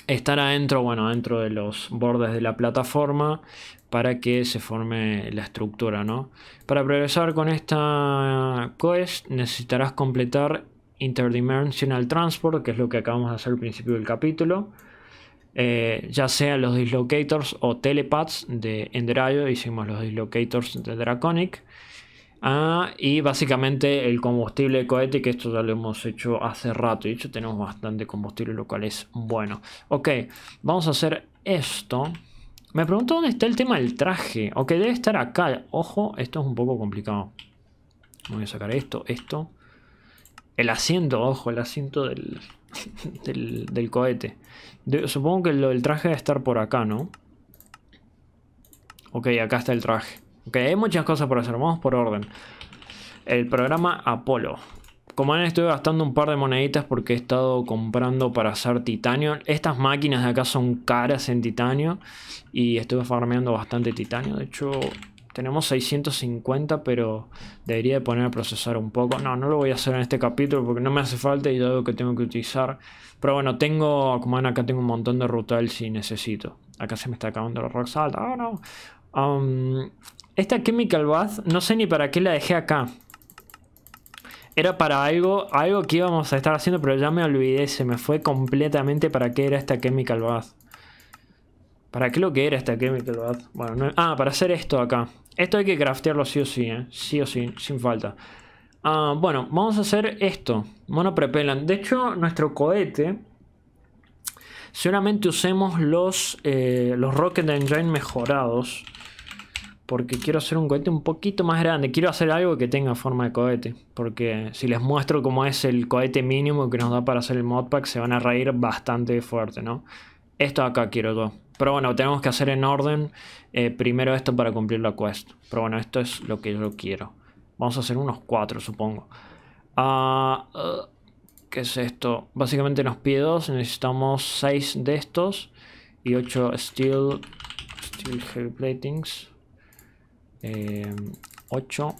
estar adentro, bueno, adentro de los bordes de la plataforma para que se forme la estructura, ¿no? Para progresar con esta eh, quest necesitarás completar Interdimensional Transport, que es lo que acabamos de hacer al principio del capítulo, eh, ya sean los dislocators o telepaths de Enderayo, hicimos los dislocators de Draconic, Ah, y básicamente el combustible cohete, que esto ya lo hemos hecho hace rato. De hecho, tenemos bastante combustible, lo cual es bueno. Ok, vamos a hacer esto. Me pregunto dónde está el tema del traje. Ok, debe estar acá. Ojo, esto es un poco complicado. Voy a sacar esto, esto. El asiento, ojo, el asiento del, cohete. supongo que lo del traje debe estar por acá, ¿no? Ok, acá está el traje. Ok, hay muchas cosas por hacer, vamos por orden. El programa Apolo. Como ven, estoy gastando un par de moneditas porque he estado comprando para hacer titanio. Estas máquinas de acá son caras en titanio y estuve farmeando bastante titanio. De hecho, tenemos 650, pero debería de poner a procesar un poco. No, no lo voy a hacer en este capítulo porque no me hace falta y lo que tengo que utilizar. Pero bueno, tengo, como ven, acá tengo un montón de rutal si necesito. Acá se me está acabando la rock salt. Ah, no. Um, esta Chemical Bath, no sé ni para qué la dejé acá. Era para algo, algo que íbamos a estar haciendo, pero ya me olvidé. Se me fue completamente para qué era esta Chemical Bath. ¿Para qué lo que era esta Chemical Bath? Bueno, ah, para hacer esto acá. Esto hay que craftearlo sí o sí, ¿eh? Sí o sí, sin falta. Ah, bueno, vamos a hacer esto. Mono prepelan. De hecho, nuestro cohete... Seguramente usemos los, eh, los Rocket Engine mejorados porque quiero hacer un cohete un poquito más grande. Quiero hacer algo que tenga forma de cohete. Porque si les muestro cómo es el cohete mínimo que nos da para hacer el modpack, se van a reír bastante fuerte, ¿no? Esto acá quiero todo. Pero bueno, tenemos que hacer en orden eh, primero esto para cumplir la quest. Pero bueno, esto es lo que yo quiero. Vamos a hacer unos cuatro, supongo. Ah, uh, ¿Qué es esto? Básicamente nos pide dos. Necesitamos seis de estos. Y 8 steel, steel heavy platings. 8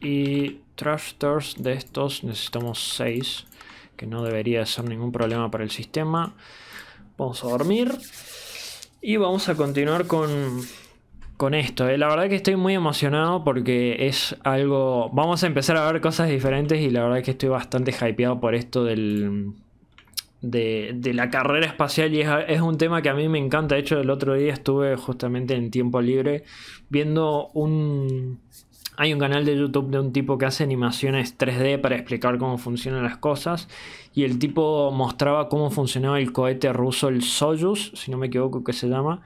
em, y thrusters de estos necesitamos 6 que no debería ser ningún problema para el sistema vamos a dormir y vamos a continuar con esto, eh. la verdad que estoy muy emocionado porque es algo... Vamos a empezar a ver cosas diferentes y la verdad que estoy bastante hypeado por esto del, de, la carrera espacial y es, es, un tema que a mí me encanta. De hecho, el otro día estuve justamente en tiempo libre viendo un... Hay un canal de YouTube de un tipo que hace animaciones 3D para explicar cómo funcionan las cosas. Y el tipo mostraba cómo funcionaba el cohete ruso, el Soyuz, si no me equivoco que se llama.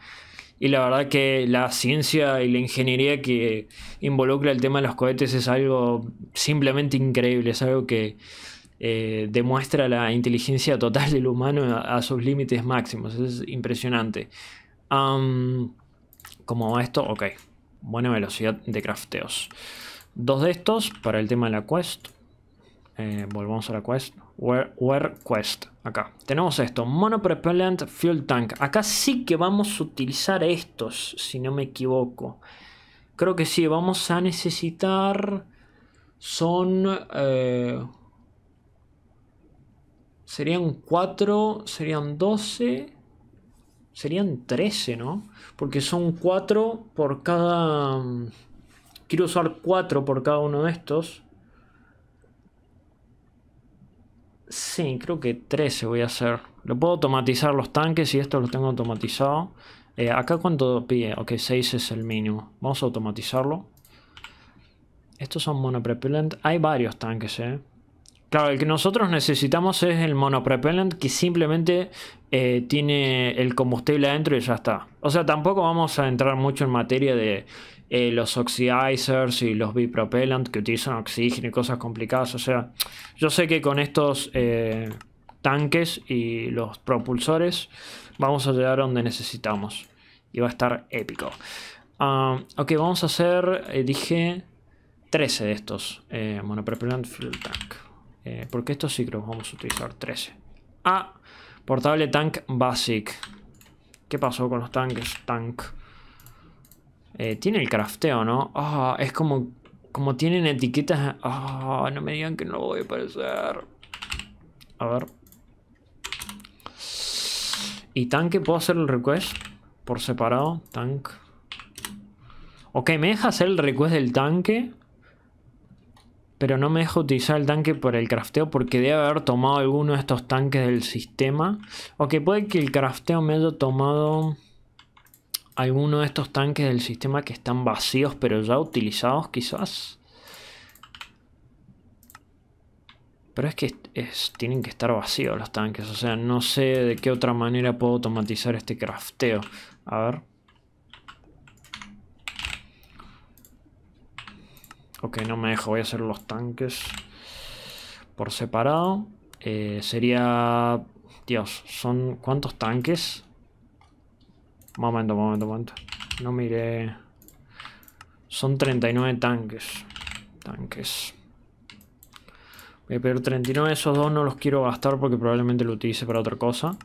Y la verdad que la ciencia y la ingeniería que involucra el tema de los cohetes es algo simplemente increíble. Es algo que eh, demuestra la inteligencia total del humano a, sus límites máximos. Es impresionante. como esto, ok. Buena velocidad de crafteos. Dos de estos para el tema de la quest. Eh, volvamos a la quest. Where, Quest. Acá. Tenemos esto. Monopropellant Fuel Tank. Acá sí que vamos a utilizar estos, si no me equivoco. Creo que sí, vamos a necesitar... Son... Eh, Serían 4, serían 12, serían 13, ¿no? Porque son 4 por cada... Mm, quiero usar 4 por cada uno de estos. Sí, creo que 13 voy a hacer. Lo puedo automatizar los tanques y esto lo tengo automatizado. Eh, acá cuánto pide. Ok, 6 es el mínimo. Vamos a automatizarlo. Estos son monopropellant. Hay varios tanques, eh. Claro, el que nosotros necesitamos es el monopropellant que simplemente eh, tiene el combustible adentro y ya está. O sea, tampoco vamos a entrar mucho en materia de eh, los oxidizers y los bipropellant que utilizan oxígeno y cosas complicadas. O sea, yo sé que con estos eh, tanques y los propulsores vamos a llegar a donde necesitamos. Y va a estar épico. Ah, ok, vamos a hacer, dije, 13 de estos monopropellant fuel tank. Eh, porque estos sí vamos a utilizar 13. Ah, portable tank basic. ¿Qué pasó con los tanques? Tank. Eh, tiene el crafteo, ¿no? Ah, es como, como tienen etiquetas. Ah, no me digan que no voy a aparecer. A ver. ¿Y tanque puedo hacer el request? Por separado, tank. Ok, me deja hacer el request del tanque pero no me dejo utilizar el tanque por el crafteo porque debe haber tomado alguno de estos tanques del sistema. O que puede que el crafteo me haya tomado alguno de estos tanques del sistema que están vacíos pero ya utilizados quizás. Pero es que es, tienen que estar vacíos los tanques, o sea, no sé de qué otra manera puedo automatizar este crafteo. A ver. Ok, no me dejo, Voy a hacer los tanques por separado. Eh, sería... Dios, ¿son cuántos tanques? Momento, momento, momento. No miré... Son 39 tanques. Tanques. Voy a pedir 39. Esos dos no los quiero gastar porque probablemente lo utilice para otra cosa.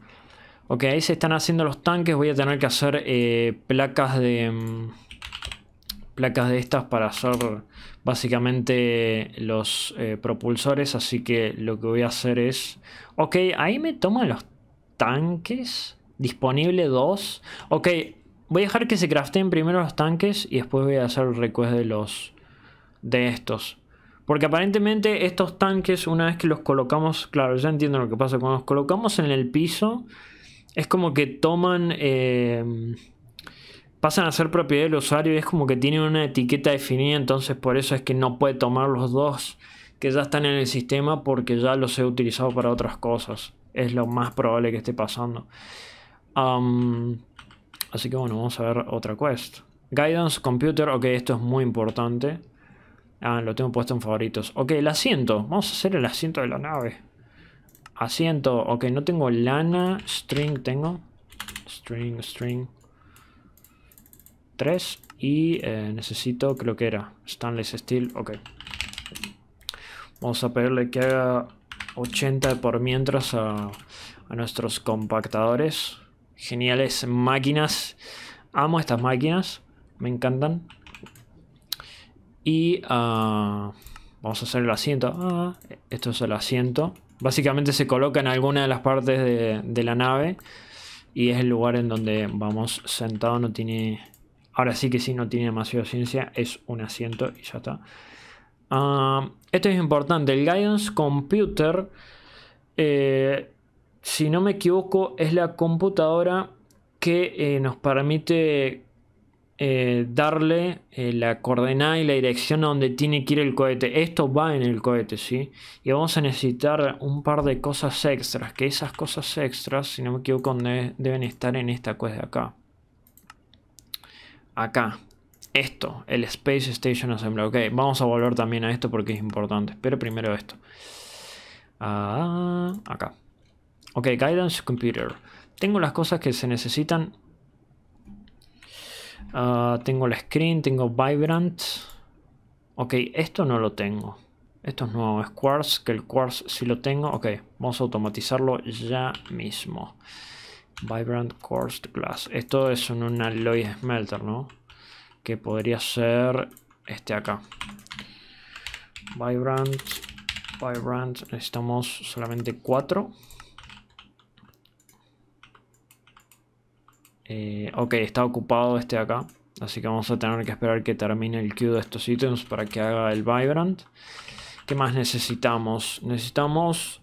Ok, ahí se están haciendo los tanques. Voy a tener que hacer eh, placas de... Mm, placas de estas para hacer básicamente los eh, propulsores, así que lo que voy a hacer es... Ok, ahí me toman los tanques, disponible dos. Ok, voy a dejar que se craften primero los tanques y después voy a hacer el request de los... de estos. Porque aparentemente estos tanques, una vez que los colocamos, claro, ya entiendo lo que pasa, cuando los colocamos en el piso, es como que toman... Eh, pasan a ser propiedad del usuario y es como que tienen una etiqueta definida, entonces por eso es que no puede tomar los dos que ya están en el sistema porque ya los he utilizado para otras cosas. Es lo más probable que esté pasando. así que bueno, vamos a ver otra quest. Guidance Computer, ok, esto es muy importante. Ah, lo tengo puesto en favoritos. Ok, el asiento. Vamos a hacer el asiento de la nave. Asiento, ok, no tengo lana. String tengo. String, string. 3 y eh, necesito, creo que era, stainless steel, ok. Vamos a pedirle que haga 80 por mientras a, nuestros compactadores. Geniales máquinas. Amo estas máquinas, me encantan. Y ah, vamos a hacer el asiento. Ah, esto es el asiento. Básicamente se coloca en alguna de las partes de, de la nave y es el lugar en donde vamos sentado, no tiene Ahora sí que sí, no tiene demasiada ciencia, es un asiento y ya está. Ah, esto es importante, el Guidance Computer, eh, si no me equivoco, es la computadora que eh, nos permite eh, darle la coordenada y la dirección a donde tiene que ir el cohete. Esto va en el cohete, ¿sí? Y vamos a necesitar un par de cosas extras, que esas cosas extras, si no me equivoco, deben estar en esta cosa de acá acá. Esto, el Space Station Assembly. Ok, vamos a volver también a esto porque es importante. Pero primero esto. Ah, acá. Ok, Guidance Computer. Tengo las cosas que se necesitan. Ah, tengo la screen, tengo Vibrant. Ok, esto no lo tengo. Esto es nuevo, es Quartz, que el Quartz sí lo tengo. Ok, vamos a automatizarlo ya mismo. Vibrant Course Glass. Esto es un alloy smelter, ¿no? Que podría ser este acá. Vibrant, Vibrant, necesitamos solamente 4. Eh, ok, está ocupado este acá. Así que vamos a tener que esperar que termine el queue de estos ítems para que haga el Vibrant. ¿Qué más necesitamos? Necesitamos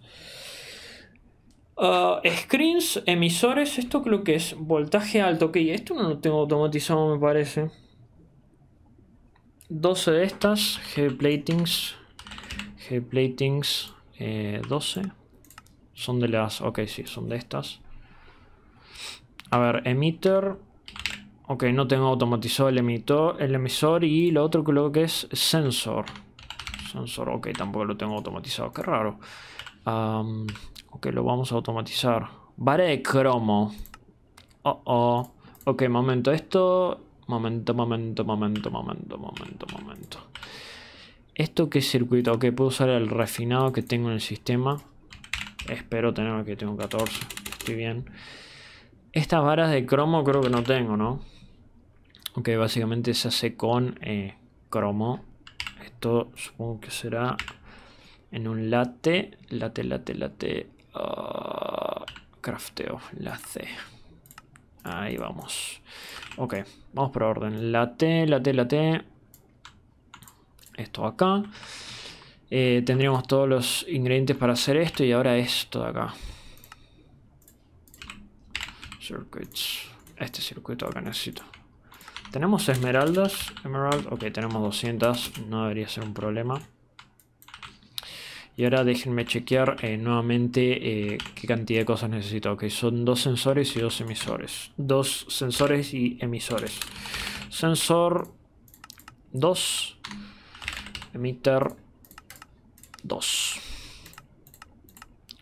Ah, screens, emisores, esto creo que es voltaje alto. Ok, esto no lo tengo automatizado, me parece. 12 de estas, G-platings, G-platings 12. Eh, son de las, ok, sí, son de estas. A ver, emitter. Ok, no tengo automatizado el, emitor, el emisor y lo otro creo que es sensor. Sensor, ok, tampoco lo tengo automatizado, qué raro. Ok, lo vamos a automatizar. Vara de cromo. Oh, oh. Ok, momento, esto... Momento, momento, momento, momento, momento, momento. ¿Esto que circuito? Ok, puedo usar el refinado que tengo en el sistema. Espero tenerlo que tengo 14. Estoy bien. Estas varas de cromo creo que no tengo, ¿no? Ok, básicamente se hace con eh, cromo. Esto supongo que será en un late. Late, late, late. Ah, crafteo, la C. Ahí vamos. Ok, vamos por orden. La T, la T, la T. Esto acá. Eh, tendríamos todos los ingredientes para hacer esto y ahora esto de acá. Circuits. Este circuito acá necesito. Tenemos esmeraldas. Emerald. Ok, tenemos 200. No debería ser un problema. Y ahora déjenme chequear eh, nuevamente eh, qué cantidad de cosas necesito. Ok, son dos sensores y dos emisores. Dos sensores y emisores. Sensor 2. Emitter 2.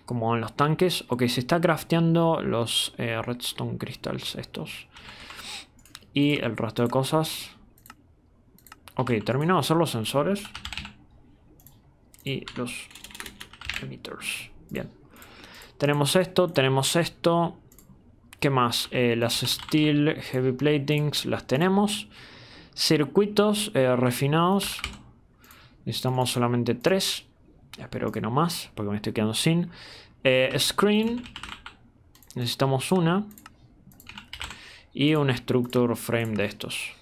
Como en los tanques. Ok, se está crafteando los eh, redstone crystals estos. Y el resto de cosas. Ok, terminamos de hacer los sensores. Y los meters. Bien. Tenemos esto, tenemos esto. ¿Qué más? Eh, las steel heavy platings las tenemos. Circuitos eh, refinados. Necesitamos solamente tres. Espero que no más, porque me estoy quedando sin. Eh, screen. Necesitamos una. Y un structure frame de estos.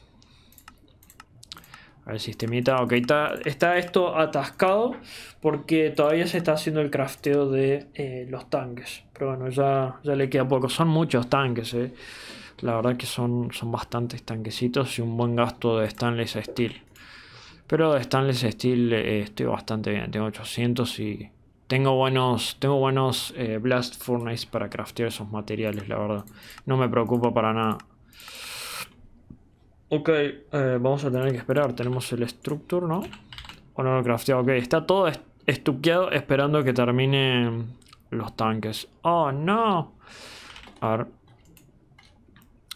El sistemita, ok, está, esto atascado porque todavía se está haciendo el crafteo de eh, los tanques. Pero bueno, ya, ya le queda poco. Son muchos tanques, eh. La verdad que son, son bastantes tanquecitos y un buen gasto de stainless steel. Pero de stainless steel eh, estoy bastante bien. Tengo 800 y tengo buenos, tengo buenos blast furnace para craftear esos materiales, la verdad. No me preocupa para nada. Ok, eh, vamos a tener que esperar. Tenemos el structure, ¿no? O no lo crafteado. Ok, está todo estuqueado esperando que terminen los tanques. ¡Oh, no! A ver.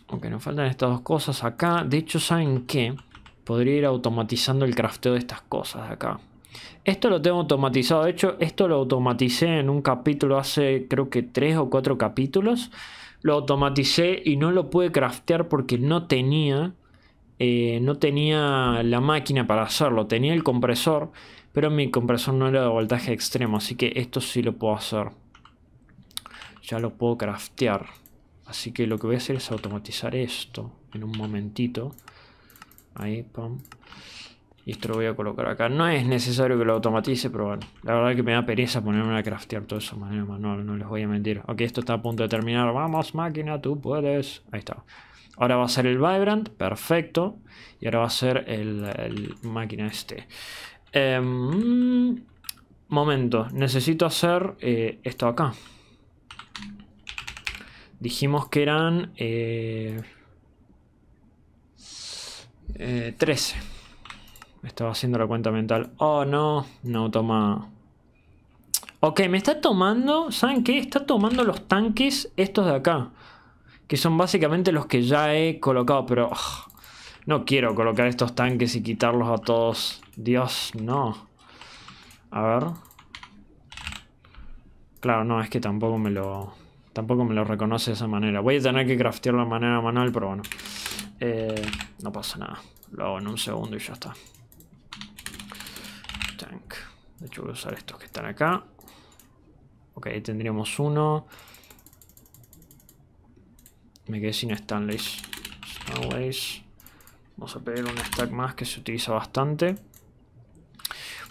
Ok, nos faltan estas dos cosas acá. De hecho, ¿saben qué? Podría ir automatizando el crafteo de estas cosas de acá. Esto lo tengo automatizado. De hecho, esto lo automaticé en un capítulo hace creo que tres o cuatro capítulos. Lo automaticé y no lo pude craftear porque no tenía eh, no tenía la máquina para hacerlo, tenía el compresor, pero mi compresor no era de voltaje extremo, así que esto sí lo puedo hacer. Ya lo puedo craftear. Así que lo que voy a hacer es automatizar esto en un momentito. Ahí, pam. Y esto lo voy a colocar acá. No es necesario que lo automatice, pero bueno. La verdad que me da pereza ponerme a craftear todo eso de manera manual, no les voy a mentir. Ok, esto está a punto de terminar. Vamos máquina, tú puedes. Ahí está. Ahora va a ser el Vibrant, perfecto. Y ahora va a ser el, máquina este. Em, momento, necesito hacer eh, esto acá. Dijimos que eran 13. Eh, eh, estaba haciendo la cuenta mental. Oh, no. No, toma. Ok, me está tomando... ¿Saben qué? Está tomando los tanques estos de acá y son básicamente los que ya he colocado, pero ah, no quiero colocar estos tanques y quitarlos a todos. Dios, no. A ver. Claro, no, es que tampoco me lo... Tampoco me lo reconoce de esa manera. Voy a tener que craftearlo de manera manual, pero bueno. Eh, no pasa nada. Lo hago en un segundo y ya está. Tank. De hecho voy a usar estos que están acá. Ok, tendríamos uno. Me quedé sin Stanleys. Vamos a pedir un stack más que se utiliza bastante.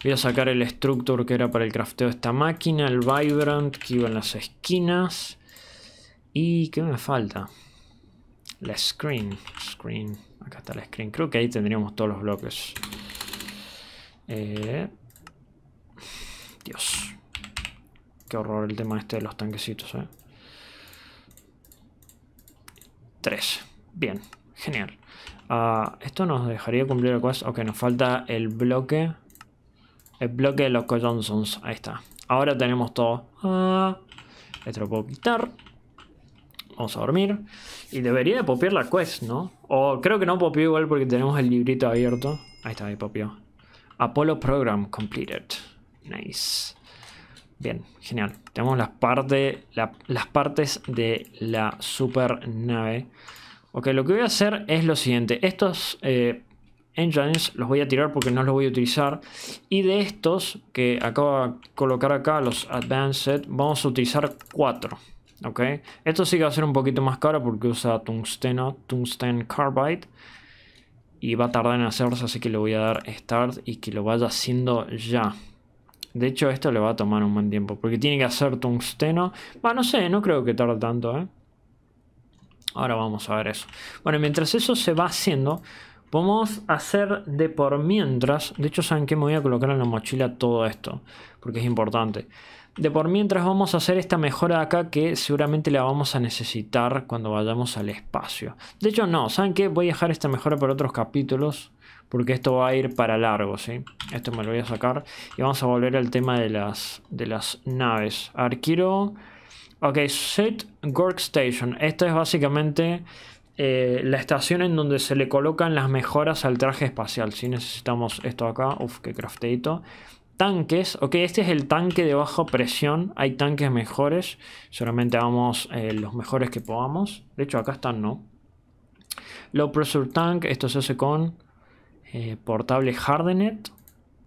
Voy a sacar el Structure que era para el crafteo de esta máquina. El Vibrant que iba en las esquinas. ¿Y qué me falta? La Screen. Screen. Acá está la Screen. Creo que ahí tendríamos todos los bloques. Eh, Dios. Qué horror el tema este de los tanquecitos, eh. 3. Bien, genial. Ah, esto nos dejaría cumplir la quest. Ok, nos falta el bloque. El bloque de los Johnsons. Ahí está. Ahora tenemos todo. Ah, esto lo puedo quitar. Vamos a dormir. Y debería de popear la quest, ¿no? O creo que no popió igual porque tenemos el librito abierto. Ahí está, ahí popeó. Apollo Program completed. Nice. Bien, genial. Tenemos las, partes de la super nave. Ok, lo que voy a hacer es lo siguiente. Estos eh, engines los voy a tirar porque no los voy a utilizar. Y de estos que acabo de colocar acá, los advanced, vamos a utilizar cuatro. Ok, esto sí que va a ser un poquito más caro porque usa tungsteno, tungsten carbide. Y va a tardar en hacerse, así que le voy a dar start y que lo vaya haciendo ya. De hecho, esto le va a tomar un buen tiempo. Porque tiene que hacer tungsteno. Bueno, no sé, no creo que tarde tanto, ¿eh? Ahora vamos a ver eso. Bueno, mientras eso se va haciendo, podemos hacer de por mientras. De hecho, ¿saben qué? Me voy a colocar en la mochila todo esto. Porque es importante. De por mientras vamos a hacer esta mejora acá que seguramente la vamos a necesitar cuando vayamos al espacio. De hecho, no. ¿Saben qué? Voy a dejar esta mejora para otros capítulos porque esto va a ir para largo, ¿sí? Esto me lo voy a sacar y vamos a volver al tema de las, de las naves. Arquero, Ok, Set Gork Station. Esta es básicamente eh, la estación en donde se le colocan las mejoras al traje espacial. Si necesitamos esto acá, Uf, qué crafteito. Tanques, ok, este es el tanque de baja presión. Hay tanques mejores. Solamente vamos eh, los mejores que podamos. De hecho, acá están, ¿no? Low Pressure Tank, esto se hace con eh, portable Hardenet.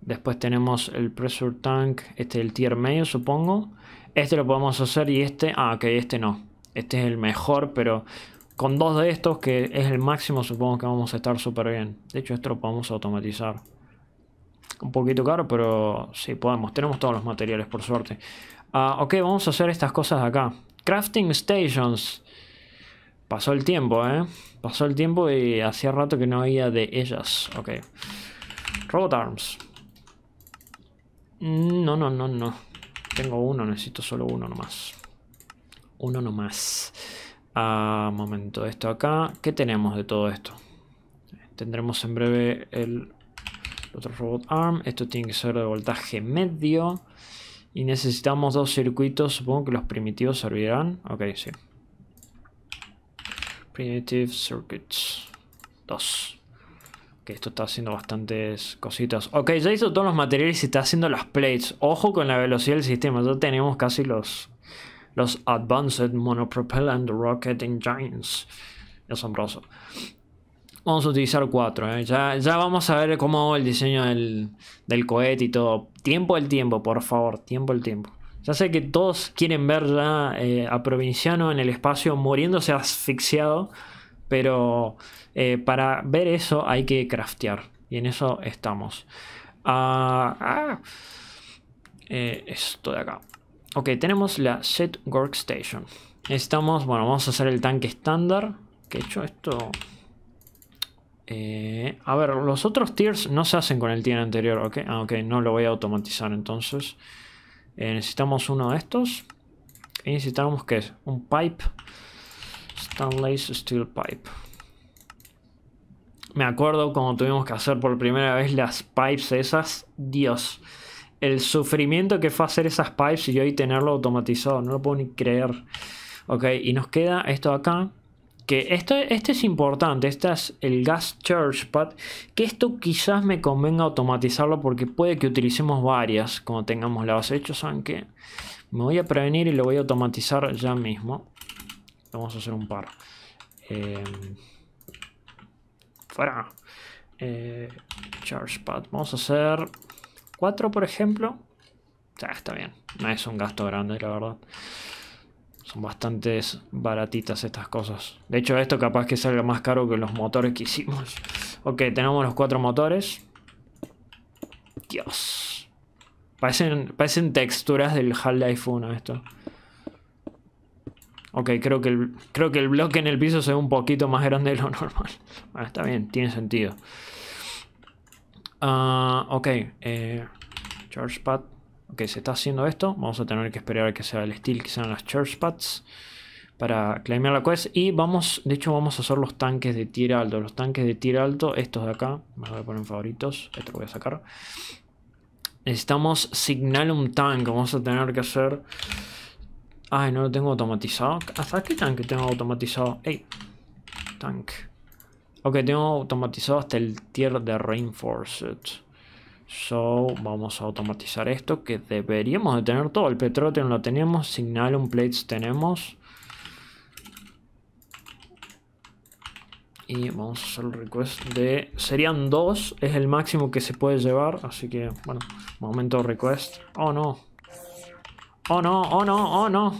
Después tenemos el Pressure Tank, este el tier medio supongo. Este lo podemos hacer y este, ah que este no. Este es el mejor, pero con dos de estos, que es el máximo, supongo que vamos a estar súper bien. De hecho, esto lo podemos automatizar. Un poquito caro, pero sí podemos. Tenemos todos los materiales, por suerte. Ah, ok, vamos a hacer estas cosas acá. Crafting Stations. Pasó el tiempo, ¿eh? Pasó el tiempo y hacía rato que no había de ellas. Ok. Robot Arms. Mm, no, no, no, no. Tengo uno, necesito solo uno nomás. Uno nomás. Ah, momento, esto acá. ¿Qué tenemos de todo esto? Tendremos en breve el otro robot arm. Esto tiene que ser de voltaje medio. Y necesitamos dos circuitos. Supongo que los primitivos servirán. Ok, sí. Primitive Circuits 2. Que esto está haciendo bastantes cositas. Ok, ya hizo todos los materiales y está haciendo las plates. Ojo con la velocidad del sistema. Ya tenemos casi los, los Advanced Monopropellant Rocket Engines. Asombroso. Vamos a utilizar 4. ¿eh? Ya, vamos a ver cómo hago el diseño del, del cohete y todo. Tiempo el tiempo, por favor. Tiempo el tiempo. Ya sé que todos quieren verla eh, a Provinciano en el espacio muriéndose asfixiado, pero eh, para ver eso hay que craftear. Y en eso estamos. Ah, ah. Eh, esto de acá. Ok, tenemos la Set Workstation. Estamos, bueno, vamos a hacer el tanque estándar. Que hecho esto... a ver, los otros tiers no se hacen con el tier anterior, ¿ok? Ah, no lo voy a automatizar entonces. Eh, necesitamos uno de estos. necesitamos que es un pipe. Stainless Steel Pipe. Me acuerdo cuando tuvimos que hacer por primera vez las pipes esas. Dios. El sufrimiento que fue hacer esas pipes y hoy tenerlo automatizado. No lo puedo ni creer. Ok, y nos queda esto acá que esto, este es importante, este es el gas charge pad, que esto quizás me convenga automatizarlo porque puede que utilicemos varias como tengamos la base. aunque ¿saben Me voy a prevenir y lo voy a automatizar ya mismo. Vamos a hacer un par. Eh, fuera. Eh, charge pad. Vamos a hacer cuatro por ejemplo. ya está bien. No es un gasto grande, la verdad. Son bastante baratitas estas cosas. De hecho, esto capaz que salga más caro que los motores que hicimos. Ok, tenemos los cuatro motores. Dios. Parecen, parecen texturas del Half-Life 1 esto. Ok, creo que, el, creo que el bloque en el piso se ve un poquito más grande de lo normal. está bien, tiene sentido. Ah, ok, eh, charge pad. Ok, se está haciendo esto. Vamos a tener que esperar a que sea el steel, que sean las church pads. Para claimar la quest. Y vamos, de hecho vamos a hacer los tanques de tier alto. Los tanques de tira alto, estos de acá. Me voy a poner favoritos. Esto lo voy a sacar. Necesitamos Signalum Tank. Vamos a tener que hacer... Ay, no lo tengo automatizado. ¿Hasta qué tanque tengo automatizado? Ey, tank. Ok, tengo automatizado hasta el tier de Reinforced. So, vamos a automatizar esto, que deberíamos de tener todo. El petróleo lo tenemos, Signalum Plates tenemos. Y vamos a hacer el request de... Serían dos, es el máximo que se puede llevar. Así que, bueno, momento request. Oh no. Oh no, oh no, oh no.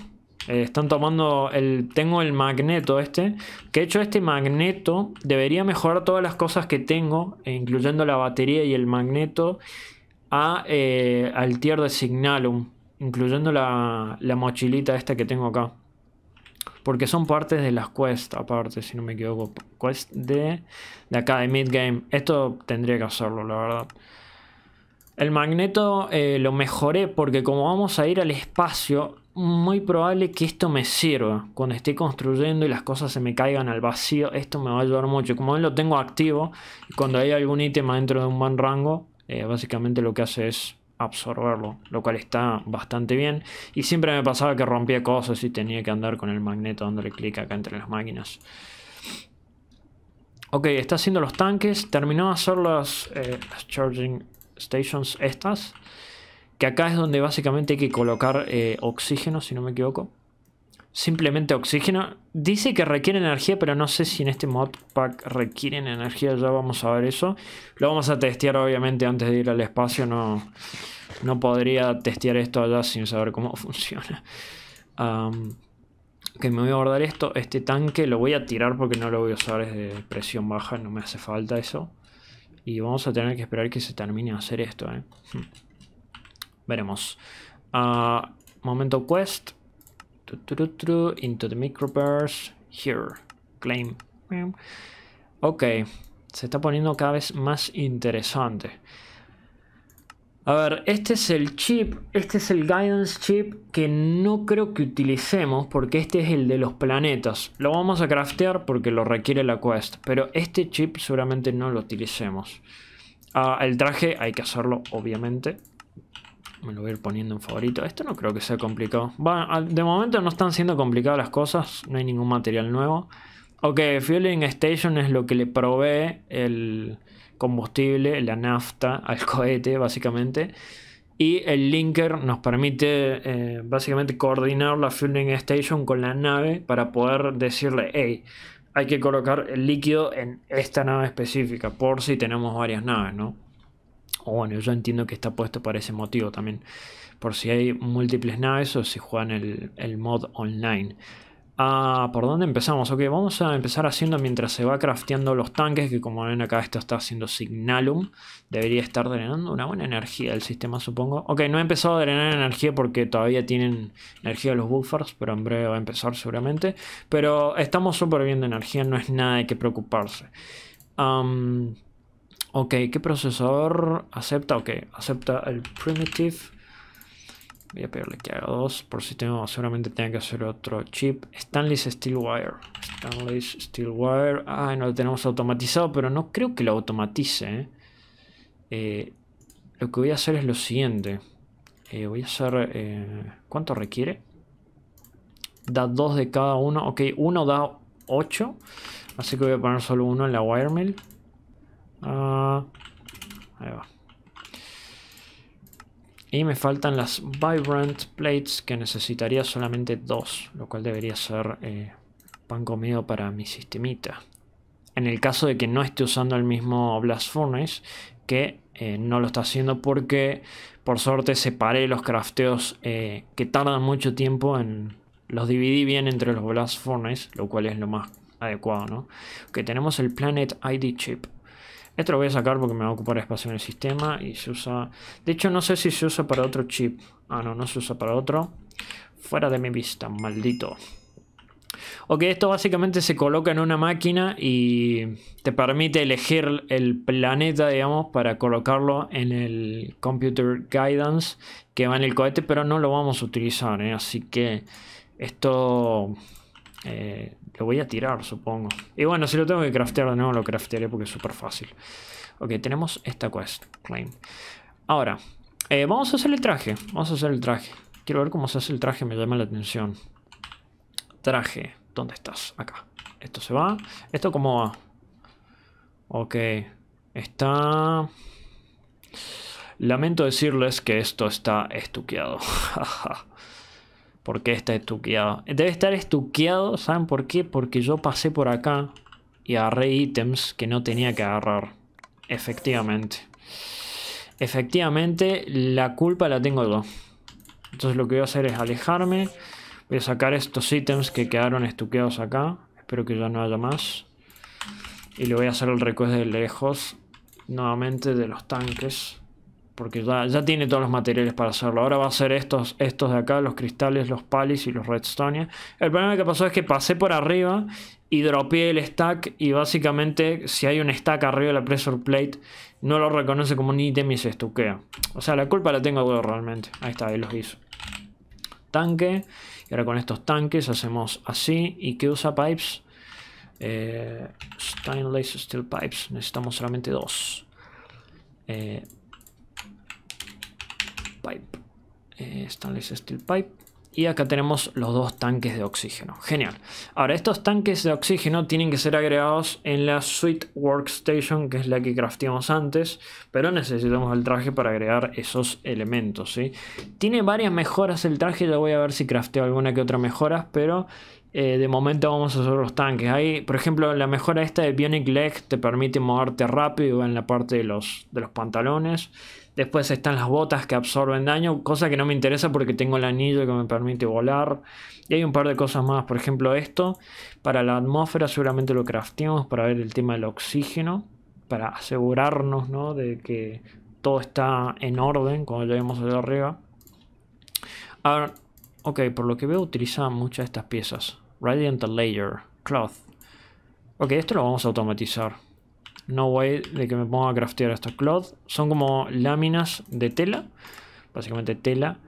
Eh, están tomando el... Tengo el magneto este. Que he hecho este magneto debería mejorar todas las cosas que tengo. Eh, incluyendo la batería y el magneto. Eh, al tier de Signalum. Incluyendo la, mochilita esta que tengo acá. Porque son partes de las quests, aparte, si no me equivoco. Quest de, de acá, de mid-game. Esto tendría que hacerlo, la verdad. El magneto lo mejoré porque como vamos a ir al espacio, muy probable que esto me sirva. Cuando esté construyendo y las cosas se me caigan al vacío, esto me va a ayudar mucho. Como lo tengo activo, cuando hay algún ítem dentro de un buen rango, eh, básicamente lo que hace es absorberlo, lo cual está bastante bien. Y siempre me pasaba que rompía cosas y tenía que andar con el magneto dándole clic acá entre las máquinas. Ok, está haciendo los tanques. Terminó de hacer las eh, charging stations estas. Que acá es donde básicamente hay que colocar eh, oxígeno, si no me equivoco. Simplemente oxígeno. Dice que requiere energía, pero no sé si en este modpack requieren energía. Ya vamos a ver eso. Lo vamos a testear, obviamente, antes de ir al espacio. No, no podría testear esto allá sin saber cómo funciona. Ok, que me voy a guardar esto. Este tanque lo voy a tirar porque no lo voy a usar. Es de presión baja, no me hace falta eso. Y vamos a tener que esperar que se termine de hacer esto. ¿eh? Hmm. Veremos. Ah, momento quest. Into the microverse. Here. Claim. Ok. Se está poniendo cada vez más interesante. A ver, este es el chip, este es el guidance chip que no creo que utilicemos porque este es el de los planetas. Lo vamos a craftear porque lo requiere la quest, pero este chip seguramente no lo utilicemos. Ah, el traje hay que hacerlo, obviamente. Me lo voy a ir poniendo en favorito. Esto no creo que sea complicado. Bueno, de momento no están siendo complicadas las cosas. No hay ningún material nuevo. Ok, Fueling Station es lo que le provee el combustible, la nafta al cohete, básicamente. Y el linker nos permite eh, básicamente coordinar la Fueling Station con la nave para poder decirle, hey, hay que colocar el líquido en esta nave específica, por si tenemos varias naves, ¿no? bueno, yo entiendo que está puesto para ese motivo también. Por si hay múltiples naves o si juegan el, el mod online. Ah, ¿por dónde empezamos? Ok, vamos a empezar haciendo mientras se va crafteando los tanques, que como ven acá esto está haciendo Signalum. Debería estar drenando una buena energía del sistema, supongo. Ok, no he empezado a drenar energía porque todavía tienen energía los buffers, pero en breve va a empezar seguramente. Pero estamos súper bien de energía, no es nada de qué preocuparse. Ok, ¿qué procesador acepta? Ok, acepta el Primitive. Voy a pedirle que haga dos, por si tengo, seguramente tenga que hacer otro chip. Stanley's Steelwire. Stanley's wire. Ah, no lo tenemos automatizado, pero no creo que lo automatice. ¿eh? Eh, lo que voy a hacer es lo siguiente. Eh, voy a hacer... ¿Cuánto requiere? Da dos de cada uno. Ok, uno da ocho Así que voy a poner solo uno en la wire mill. Ah, ahí va. Y me faltan las Vibrant Plates que necesitaría solamente dos, lo cual debería ser eh, pan comido para mi sistemita. En el caso de que no esté usando el mismo Blast Furnace, que eh, no lo está haciendo porque por suerte separé los crafteos eh, que tardan mucho tiempo en... Los dividí bien entre los Blast Furnace, lo cual es lo más adecuado, ¿no? Que tenemos el Planet ID Chip esto lo voy a sacar porque me va a ocupar espacio en el sistema y se usa... De hecho, no sé si se usa para otro chip. Ah, no, no se usa para otro. Fuera de mi vista, maldito. Ok, esto básicamente se coloca en una máquina y te permite elegir el planeta, digamos, para colocarlo en el Computer Guidance que va en el cohete, pero no lo vamos a utilizar, ¿eh? así que esto eh, lo voy a tirar, supongo. Y bueno, si lo tengo que craftear de nuevo, lo craftearé porque es súper fácil. Ok, tenemos esta quest. Claim. Ahora, eh, vamos a hacer el traje. Vamos a hacer el traje. Quiero ver cómo se hace el traje, me llama la atención. Traje. ¿Dónde estás? Acá. Esto se va. ¿Esto cómo va? Ok. Está... Lamento decirles que esto está estuqueado. Jaja. porque está estuqueado. Debe estar estuqueado, ¿saben por qué? Porque yo pasé por acá y agarré ítems que no tenía que agarrar. Efectivamente. Efectivamente, la culpa la tengo yo. Entonces lo que voy a hacer es alejarme. Voy a sacar estos ítems que quedaron estuqueados acá. Espero que ya no haya más. Y le voy a hacer el recuerdo de lejos. Nuevamente de los tanques porque ya, tiene todos los materiales para hacerlo. Ahora va a ser estos, estos de acá, los cristales, los palis y los redstone. El problema que pasó es que pasé por arriba y dropeé el stack y básicamente si hay un stack arriba de la pressure plate no lo reconoce como un ítem y se estuquea. O sea, la culpa la tengo yo realmente. Ahí está, ahí los hizo. Tanque. Y ahora con estos tanques hacemos así. ¿Y qué usa pipes? Eh, stainless steel pipes. Necesitamos solamente dos. Eh, Pipe. Eh, Steel Pipe. Y acá tenemos los dos tanques de oxígeno. Genial. Ahora, estos tanques de oxígeno tienen que ser agregados en la Suite Workstation, que es la que crafteamos antes. Pero necesitamos el traje para agregar esos elementos. ¿sí? Tiene varias mejoras el traje. Ya voy a ver si crafteo alguna que otra mejoras, Pero eh, de momento vamos a hacer los tanques. Ahí, por ejemplo, la mejora esta de Bionic Leg te permite moverte rápido en la parte de los, de los pantalones. Después están las botas que absorben daño, cosa que no me interesa porque tengo el anillo que me permite volar. Y hay un par de cosas más, por ejemplo esto, para la atmósfera seguramente lo crafteamos para ver el tema del oxígeno, para asegurarnos ¿no? de que todo está en orden cuando lleguemos allá arriba. A ok, por lo que veo utilizan muchas de estas piezas. Radiant Layer, Cloth. Ok, esto lo vamos a automatizar no way de que me ponga a craftear estos cloth. Son como láminas de tela, básicamente tela.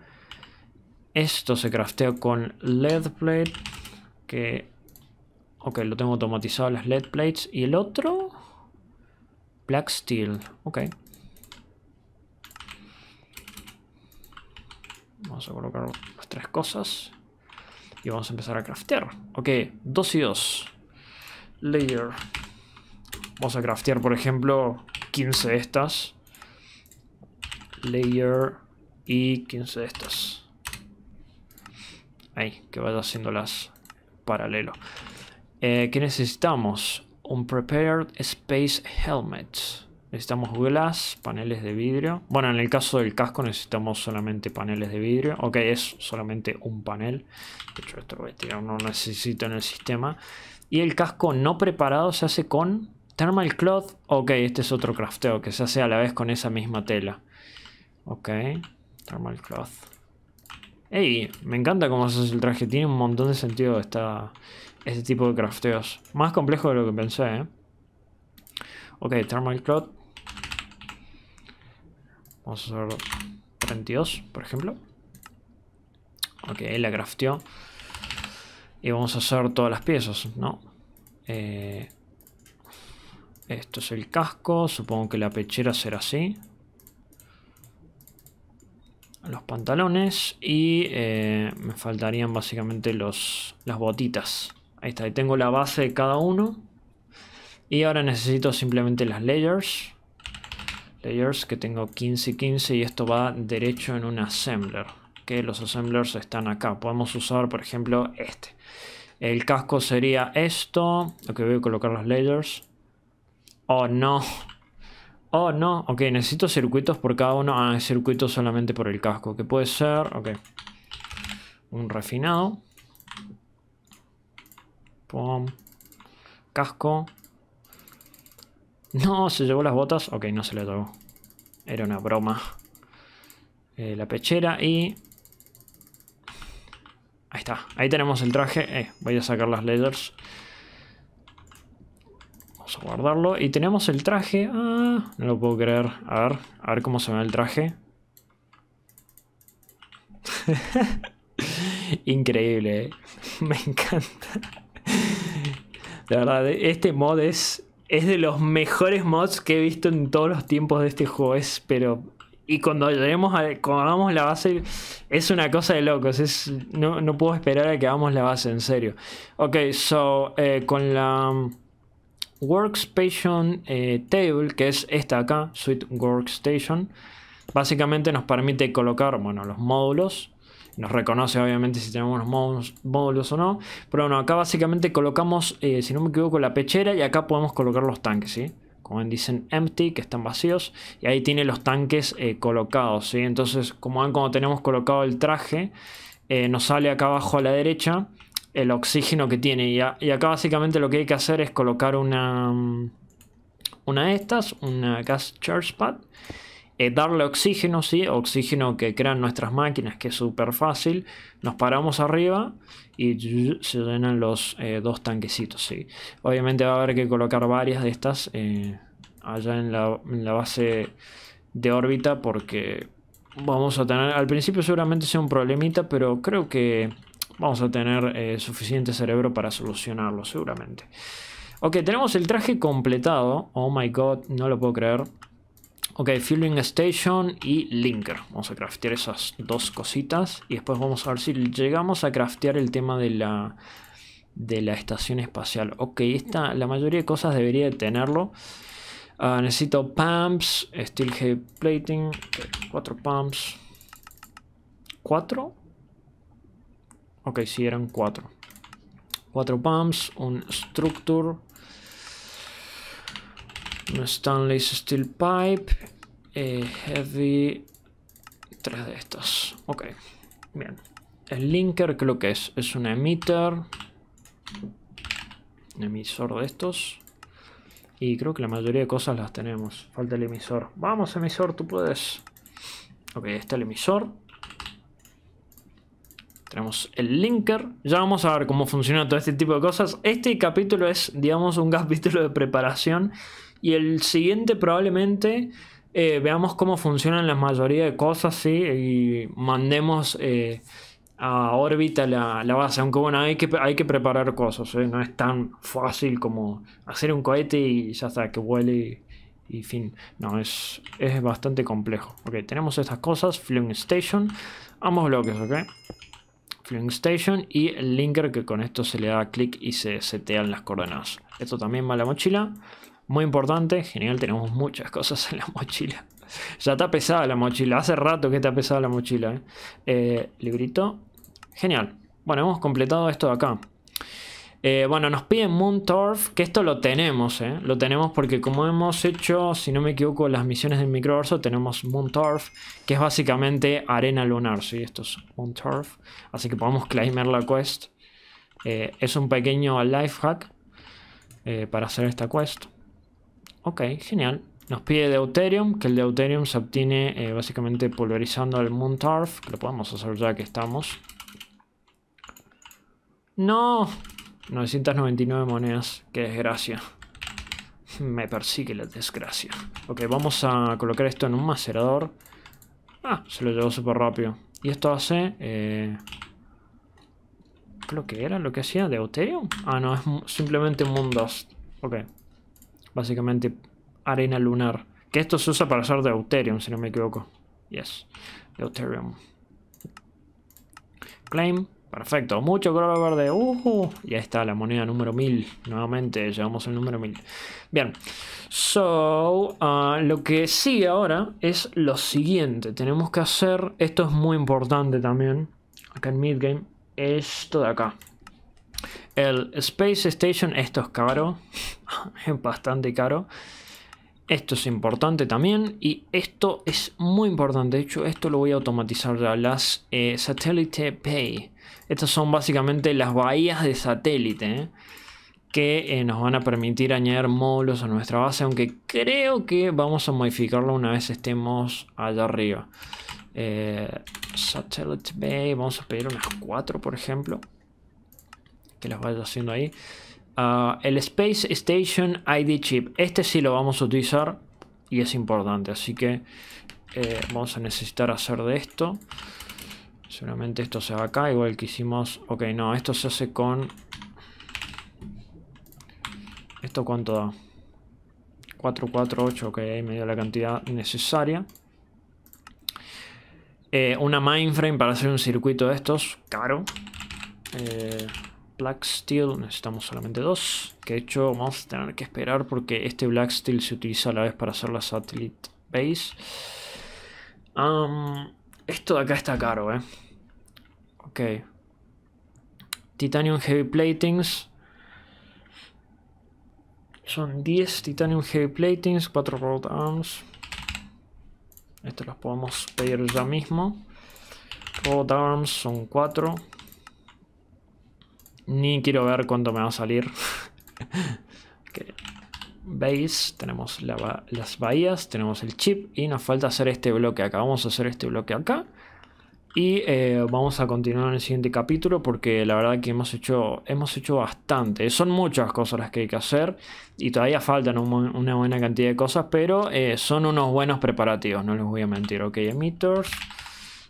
Esto se craftea con lead plate, que... Ok, lo tengo automatizado las lead plates. Y el otro... Black steel, ok. Vamos a colocar las tres cosas. Y vamos a empezar a craftear. Ok, dos y dos. Layer. Vamos a craftear, por ejemplo, 15 de estas. Layer y 15 de estas. Ahí, que vaya haciéndolas paralelo. Eh, ¿Qué necesitamos? Un Prepared Space Helmet. Necesitamos glass, paneles de vidrio. Bueno, en el caso del casco necesitamos solamente paneles de vidrio. Ok, es solamente un panel. De hecho, esto lo voy a no necesito en el sistema. Y el casco no preparado se hace con Thermal cloth. Ok, este es otro crafteo que se hace a la vez con esa misma tela. Ok. Thermal cloth. Ey, me encanta cómo haces el traje. Tiene un montón de sentido este tipo de crafteos. Más complejo de lo que pensé, ¿eh? Ok, thermal cloth. Vamos a hacer 32, por ejemplo. Ok, él la crafteó. Y vamos a hacer todas las piezas, ¿no? Eh, esto es el casco, supongo que la pechera será así. Los pantalones y eh, me faltarían básicamente las botitas. Ahí está, ahí tengo la base de cada uno. Y ahora necesito simplemente las layers. Layers que tengo 15 y 15 y esto va derecho en un assembler. Que los assemblers están acá. Podemos usar por ejemplo este. El casco sería esto. Lo que voy a colocar las layers. Oh, no. Oh, no. Ok, necesito circuitos por cada uno. Ah, circuitos solamente por el casco. Que puede ser... Ok. Un refinado. Pum. Casco. No, se llevó las botas. Ok, no se le llevó. Era una broma. Eh, la pechera y... Ahí está. Ahí tenemos el traje. Eh, voy a sacar las ledgers guardarlo. Y tenemos el traje. Ah, no lo puedo creer. A ver, a ver cómo se ve el traje. Increíble, eh. me encanta. La verdad, este mod es, es de los mejores mods que he visto en todos los tiempos de este juego. Es, pero. Y cuando lleguemos a, cuando hagamos la base, es una cosa de locos. Es, no, puedo esperar a que hagamos la base, en serio. Ok, so, eh, con la. Workstation eh, Table, que es esta acá, Suite Workstation, básicamente nos permite colocar bueno, los módulos. Nos reconoce obviamente si tenemos los módulos, o no. Pero bueno, acá básicamente colocamos, eh, si no me equivoco, la pechera y acá podemos colocar los tanques, ¿sí? como dicen empty, que están vacíos, y ahí tiene los tanques eh, colocados. ¿sí? Entonces, como ven, cuando tenemos colocado el traje, nos sale acá abajo a la derecha el oxígeno que tiene. Y, acá básicamente lo que hay que hacer es colocar una, mm, una de estas, una gas charge pad. Eh, darle oxígeno, sí, oxígeno que crean nuestras máquinas, que es súper fácil. Nos paramos arriba y se llenan los eh, dos tanquecitos, sí. Obviamente va a haber que colocar varias de estas eh, allá en la, en la base de órbita porque vamos a tener, al principio seguramente sea un problemita, pero creo que Vamos a tener eh, suficiente cerebro para solucionarlo seguramente. Ok, tenemos el traje completado. Oh my god, no lo puedo creer. Ok, Fueling Station y Linker. Vamos a craftear esas dos cositas. Y después vamos a ver si llegamos a craftear el tema de la, de la estación espacial. Ok, esta, la mayoría de cosas debería tenerlo. Ah, necesito pumps, steel plating, 4 pumps. 4 Ok, sí, eran cuatro. Cuatro pumps, un structure, un Stanley Steel Pipe, eh, Heavy, tres de estos. Ok, bien. El linker creo que es, es un emitter, un emisor de estos. Y creo que la mayoría de cosas las tenemos. Falta el emisor. Vamos emisor, tú puedes. Ok, está el emisor. Tenemos el linker. Ya vamos a ver cómo funciona todo este tipo de cosas. Este capítulo es, digamos, un capítulo de preparación. Y el siguiente probablemente eh, veamos cómo funcionan la mayoría de cosas, ¿sí? Y mandemos eh, a órbita la, base. Aunque bueno, hay que, hay que preparar cosas, ¿eh? No es tan fácil como hacer un cohete y ya está, que huele y, fin. No, es, es bastante complejo. Ok, tenemos estas cosas. Flying Station. Ambos bloques, ¿ok? Filling Station y el linker que con esto se le da clic y se setean las coordenadas. Esto también va a la mochila. Muy importante, genial, tenemos muchas cosas en la mochila. Ya está pesada la mochila, hace rato que está pesada la mochila. Eh. Eh, librito, genial. Bueno, hemos completado esto de acá. Eh, bueno, nos piden Turf. que esto lo tenemos, eh, Lo tenemos porque como hemos hecho, si no me equivoco, las misiones del microverso, tenemos Moontorf, que es básicamente arena lunar, ¿sí? Esto es Moontorf, así que podemos climber la quest. Eh, es un pequeño life hack eh, para hacer esta quest. Ok, genial. Nos pide Deuterium, que el Deuterium se obtiene básicamente pulverizando el Moontorf, que lo podemos hacer ya que estamos. ¡No! 999 monedas. Qué desgracia. Me persigue la desgracia. Ok, vamos a colocar esto en un macerador. Ah, se lo llevó súper rápido. Y esto hace... Eh, que era lo que hacía deuterium? Ah, no, es simplemente un Ok. Básicamente arena lunar. Que esto se usa para hacer deuterium, si no me equivoco. Yes. Deuterium. Claim. Perfecto, mucho color verde. Uh, y ahí está la moneda número 1000. Nuevamente llegamos al número 1000. Bien, so ah, lo que sigue ahora es lo siguiente. Tenemos que hacer, esto es muy importante también, acá en midgame, esto de acá. El Space Station, esto es caro, es bastante caro. Esto es importante también y esto es muy importante. De hecho, esto lo voy a automatizar ya, las eh, Satellite Pay. Estas son básicamente las bahías de satélite ¿eh? que eh, nos van a permitir añadir módulos a nuestra base, aunque creo que vamos a modificarlo una vez estemos allá arriba. Eh, satellite Bay, vamos a pedir unas 4 por ejemplo, que las vaya haciendo ahí. Ah, el Space Station ID Chip, este sí lo vamos a utilizar y es importante, así que vamos a necesitar hacer de esto. Seguramente esto se va acá, igual que hicimos... Ok, no, esto se hace con... ¿Esto cuánto da? 4, 4, 8, ok, ahí me dio la cantidad necesaria. Eh, una mainframe para hacer un circuito de estos, caro. Eh, black Steel, necesitamos solamente dos. Que hecho vamos a tener que esperar porque este Black Steel se utiliza a la vez para hacer la Satellite Base. Um, esto de acá está caro, ¿eh? Ok. Titanium Heavy Platings. Son 10 Titanium Heavy Platings, 4 Road Arms. Estos los podemos pedir ya mismo. Road Arms son 4. Ni quiero ver cuánto me va a salir. veis, tenemos las bahías, tenemos el chip y nos falta hacer este bloque acá. Vamos a hacer este bloque acá. Y eh, vamos a continuar en el siguiente capítulo porque la verdad que hemos hecho, hemos hecho bastante. Son muchas cosas las que hay que hacer y todavía faltan una buena cantidad de cosas, pero eh, son unos buenos preparativos, no les voy a mentir. Ok, emitters,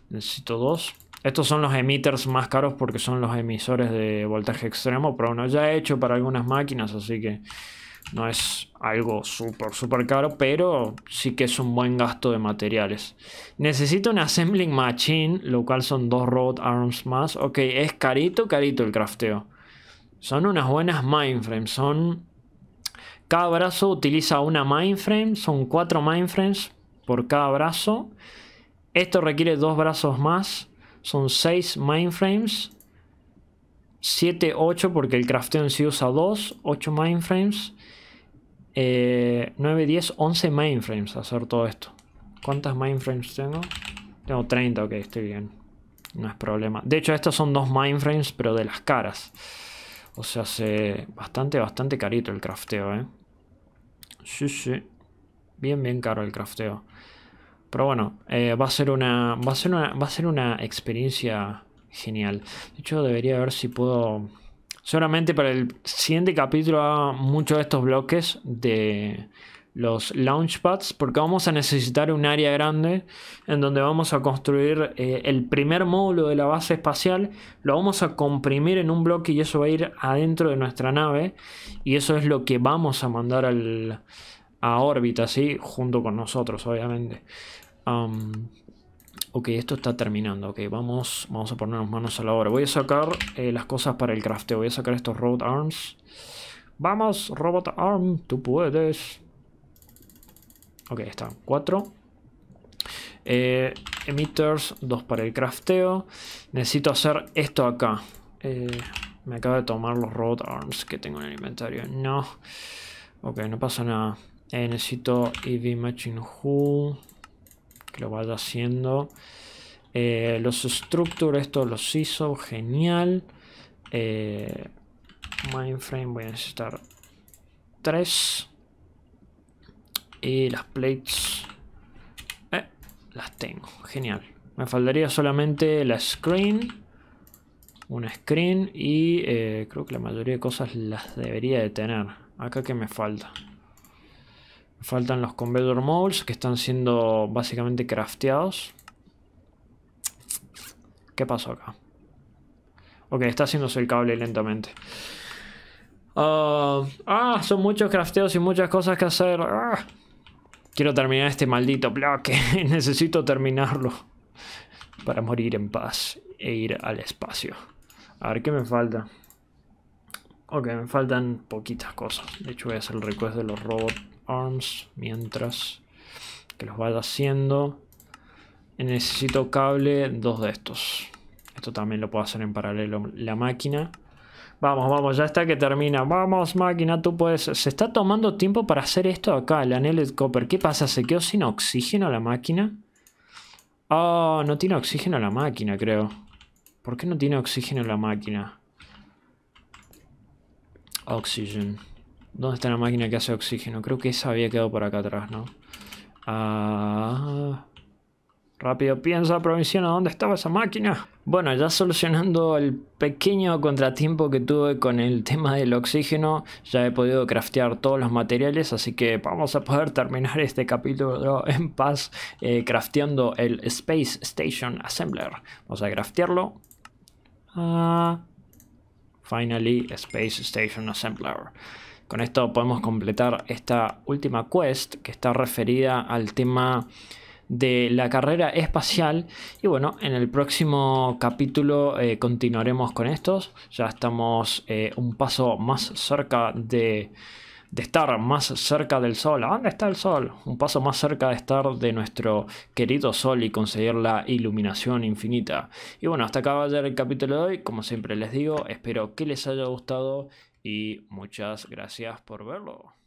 necesito dos. Estos son los emitters más caros porque son los emisores de voltaje extremo, pero uno ya he hecho para algunas máquinas, así que no es algo súper, súper caro, pero sí que es un buen gasto de materiales. Necesito una assembling machine, lo cual son dos robot arms más. Ok, es carito, carito el crafteo. Son unas buenas mindframes son... Cada brazo utiliza una mindframe son cuatro mindframes por cada brazo. Esto requiere dos brazos más, son seis mindframes 7, 8 porque el crafteo en sí usa dos 8 mindframes 9, 10, 11 mainframes hacer todo esto. ¿Cuántas mainframes tengo? Tengo 30, ok, estoy bien. No es problema. De hecho, estos son dos mainframes, pero de las caras. O sea, hace bastante, bastante carito el crafteo, ¿eh? Sí, sí. Bien, bien caro el crafteo. Pero bueno, eh, va, a ser una, va, a ser una, va a ser una experiencia genial. De hecho, debería ver si puedo Solamente para el siguiente capítulo haga muchos de estos bloques de los launchpads porque vamos a necesitar un área grande en donde vamos a construir eh, el primer módulo de la base espacial lo vamos a comprimir en un bloque y eso va a ir adentro de nuestra nave y eso es lo que vamos a mandar al, a órbita ¿sí? junto con nosotros obviamente Ok, esto está terminando. Ok, vamos, vamos a ponernos manos a la obra. Voy a sacar eh, las cosas para el crafteo. Voy a sacar estos robot arms. Vamos, robot arm, tú puedes. Ok, están cuatro. Eh, emitters, dos para el crafteo. Necesito hacer esto acá. Eh, me acaba de tomar los robot arms que tengo en el inventario. No. Ok, no pasa nada. necesito EV Machine Who lo vaya haciendo. Eh, los structures esto los hizo, genial. Eh, mainframe voy a necesitar 3. Y las plates eh, las tengo, genial. Me faltaría solamente la screen. Una screen y eh, creo que la mayoría de cosas las debería de tener. Acá que me falta. Faltan los conveyor molds que están siendo básicamente crafteados. ¿Qué pasó acá? Ok, está haciéndose el cable lentamente. ah, ah son muchos crafteos y muchas cosas que hacer. Ah. quiero terminar este maldito bloque. Necesito terminarlo. Para morir en paz e ir al espacio. A ver, ¿qué me falta? Ok, me faltan poquitas cosas. De hecho, voy a hacer el request de los robots arms mientras que los vaya haciendo. Necesito cable, dos de estos. Esto también lo puedo hacer en paralelo la máquina. Vamos, vamos, ya está que termina. Vamos, máquina, tú puedes. Se está tomando tiempo para hacer esto acá, la Neled Copper. ¿Qué pasa? ¿Se quedó sin oxígeno la máquina? Oh, no tiene oxígeno la máquina, creo. ¿Por qué no tiene oxígeno la máquina? Oxygen. ¿Dónde está la máquina que hace oxígeno? Creo que esa había quedado por acá atrás, ¿no? Ah, rápido, piensa, provinciano, ¿dónde estaba esa máquina? Bueno, ya solucionando el pequeño contratiempo que tuve con el tema del oxígeno, ya he podido craftear todos los materiales, así que vamos a poder terminar este capítulo en paz eh, crafteando el Space Station Assembler. Vamos a craftearlo. Ah, finally, Space Station Assembler. Con esto podemos completar esta última quest que está referida al tema de la carrera espacial y bueno en el próximo capítulo eh, continuaremos con estos ya estamos eh, un paso más cerca de, de estar más cerca del sol ¿a dónde está el sol? un paso más cerca de estar de nuestro querido sol y conseguir la iluminación infinita y bueno hasta acá va a ser el capítulo de hoy como siempre les digo espero que les haya gustado y muchas gracias por verlo.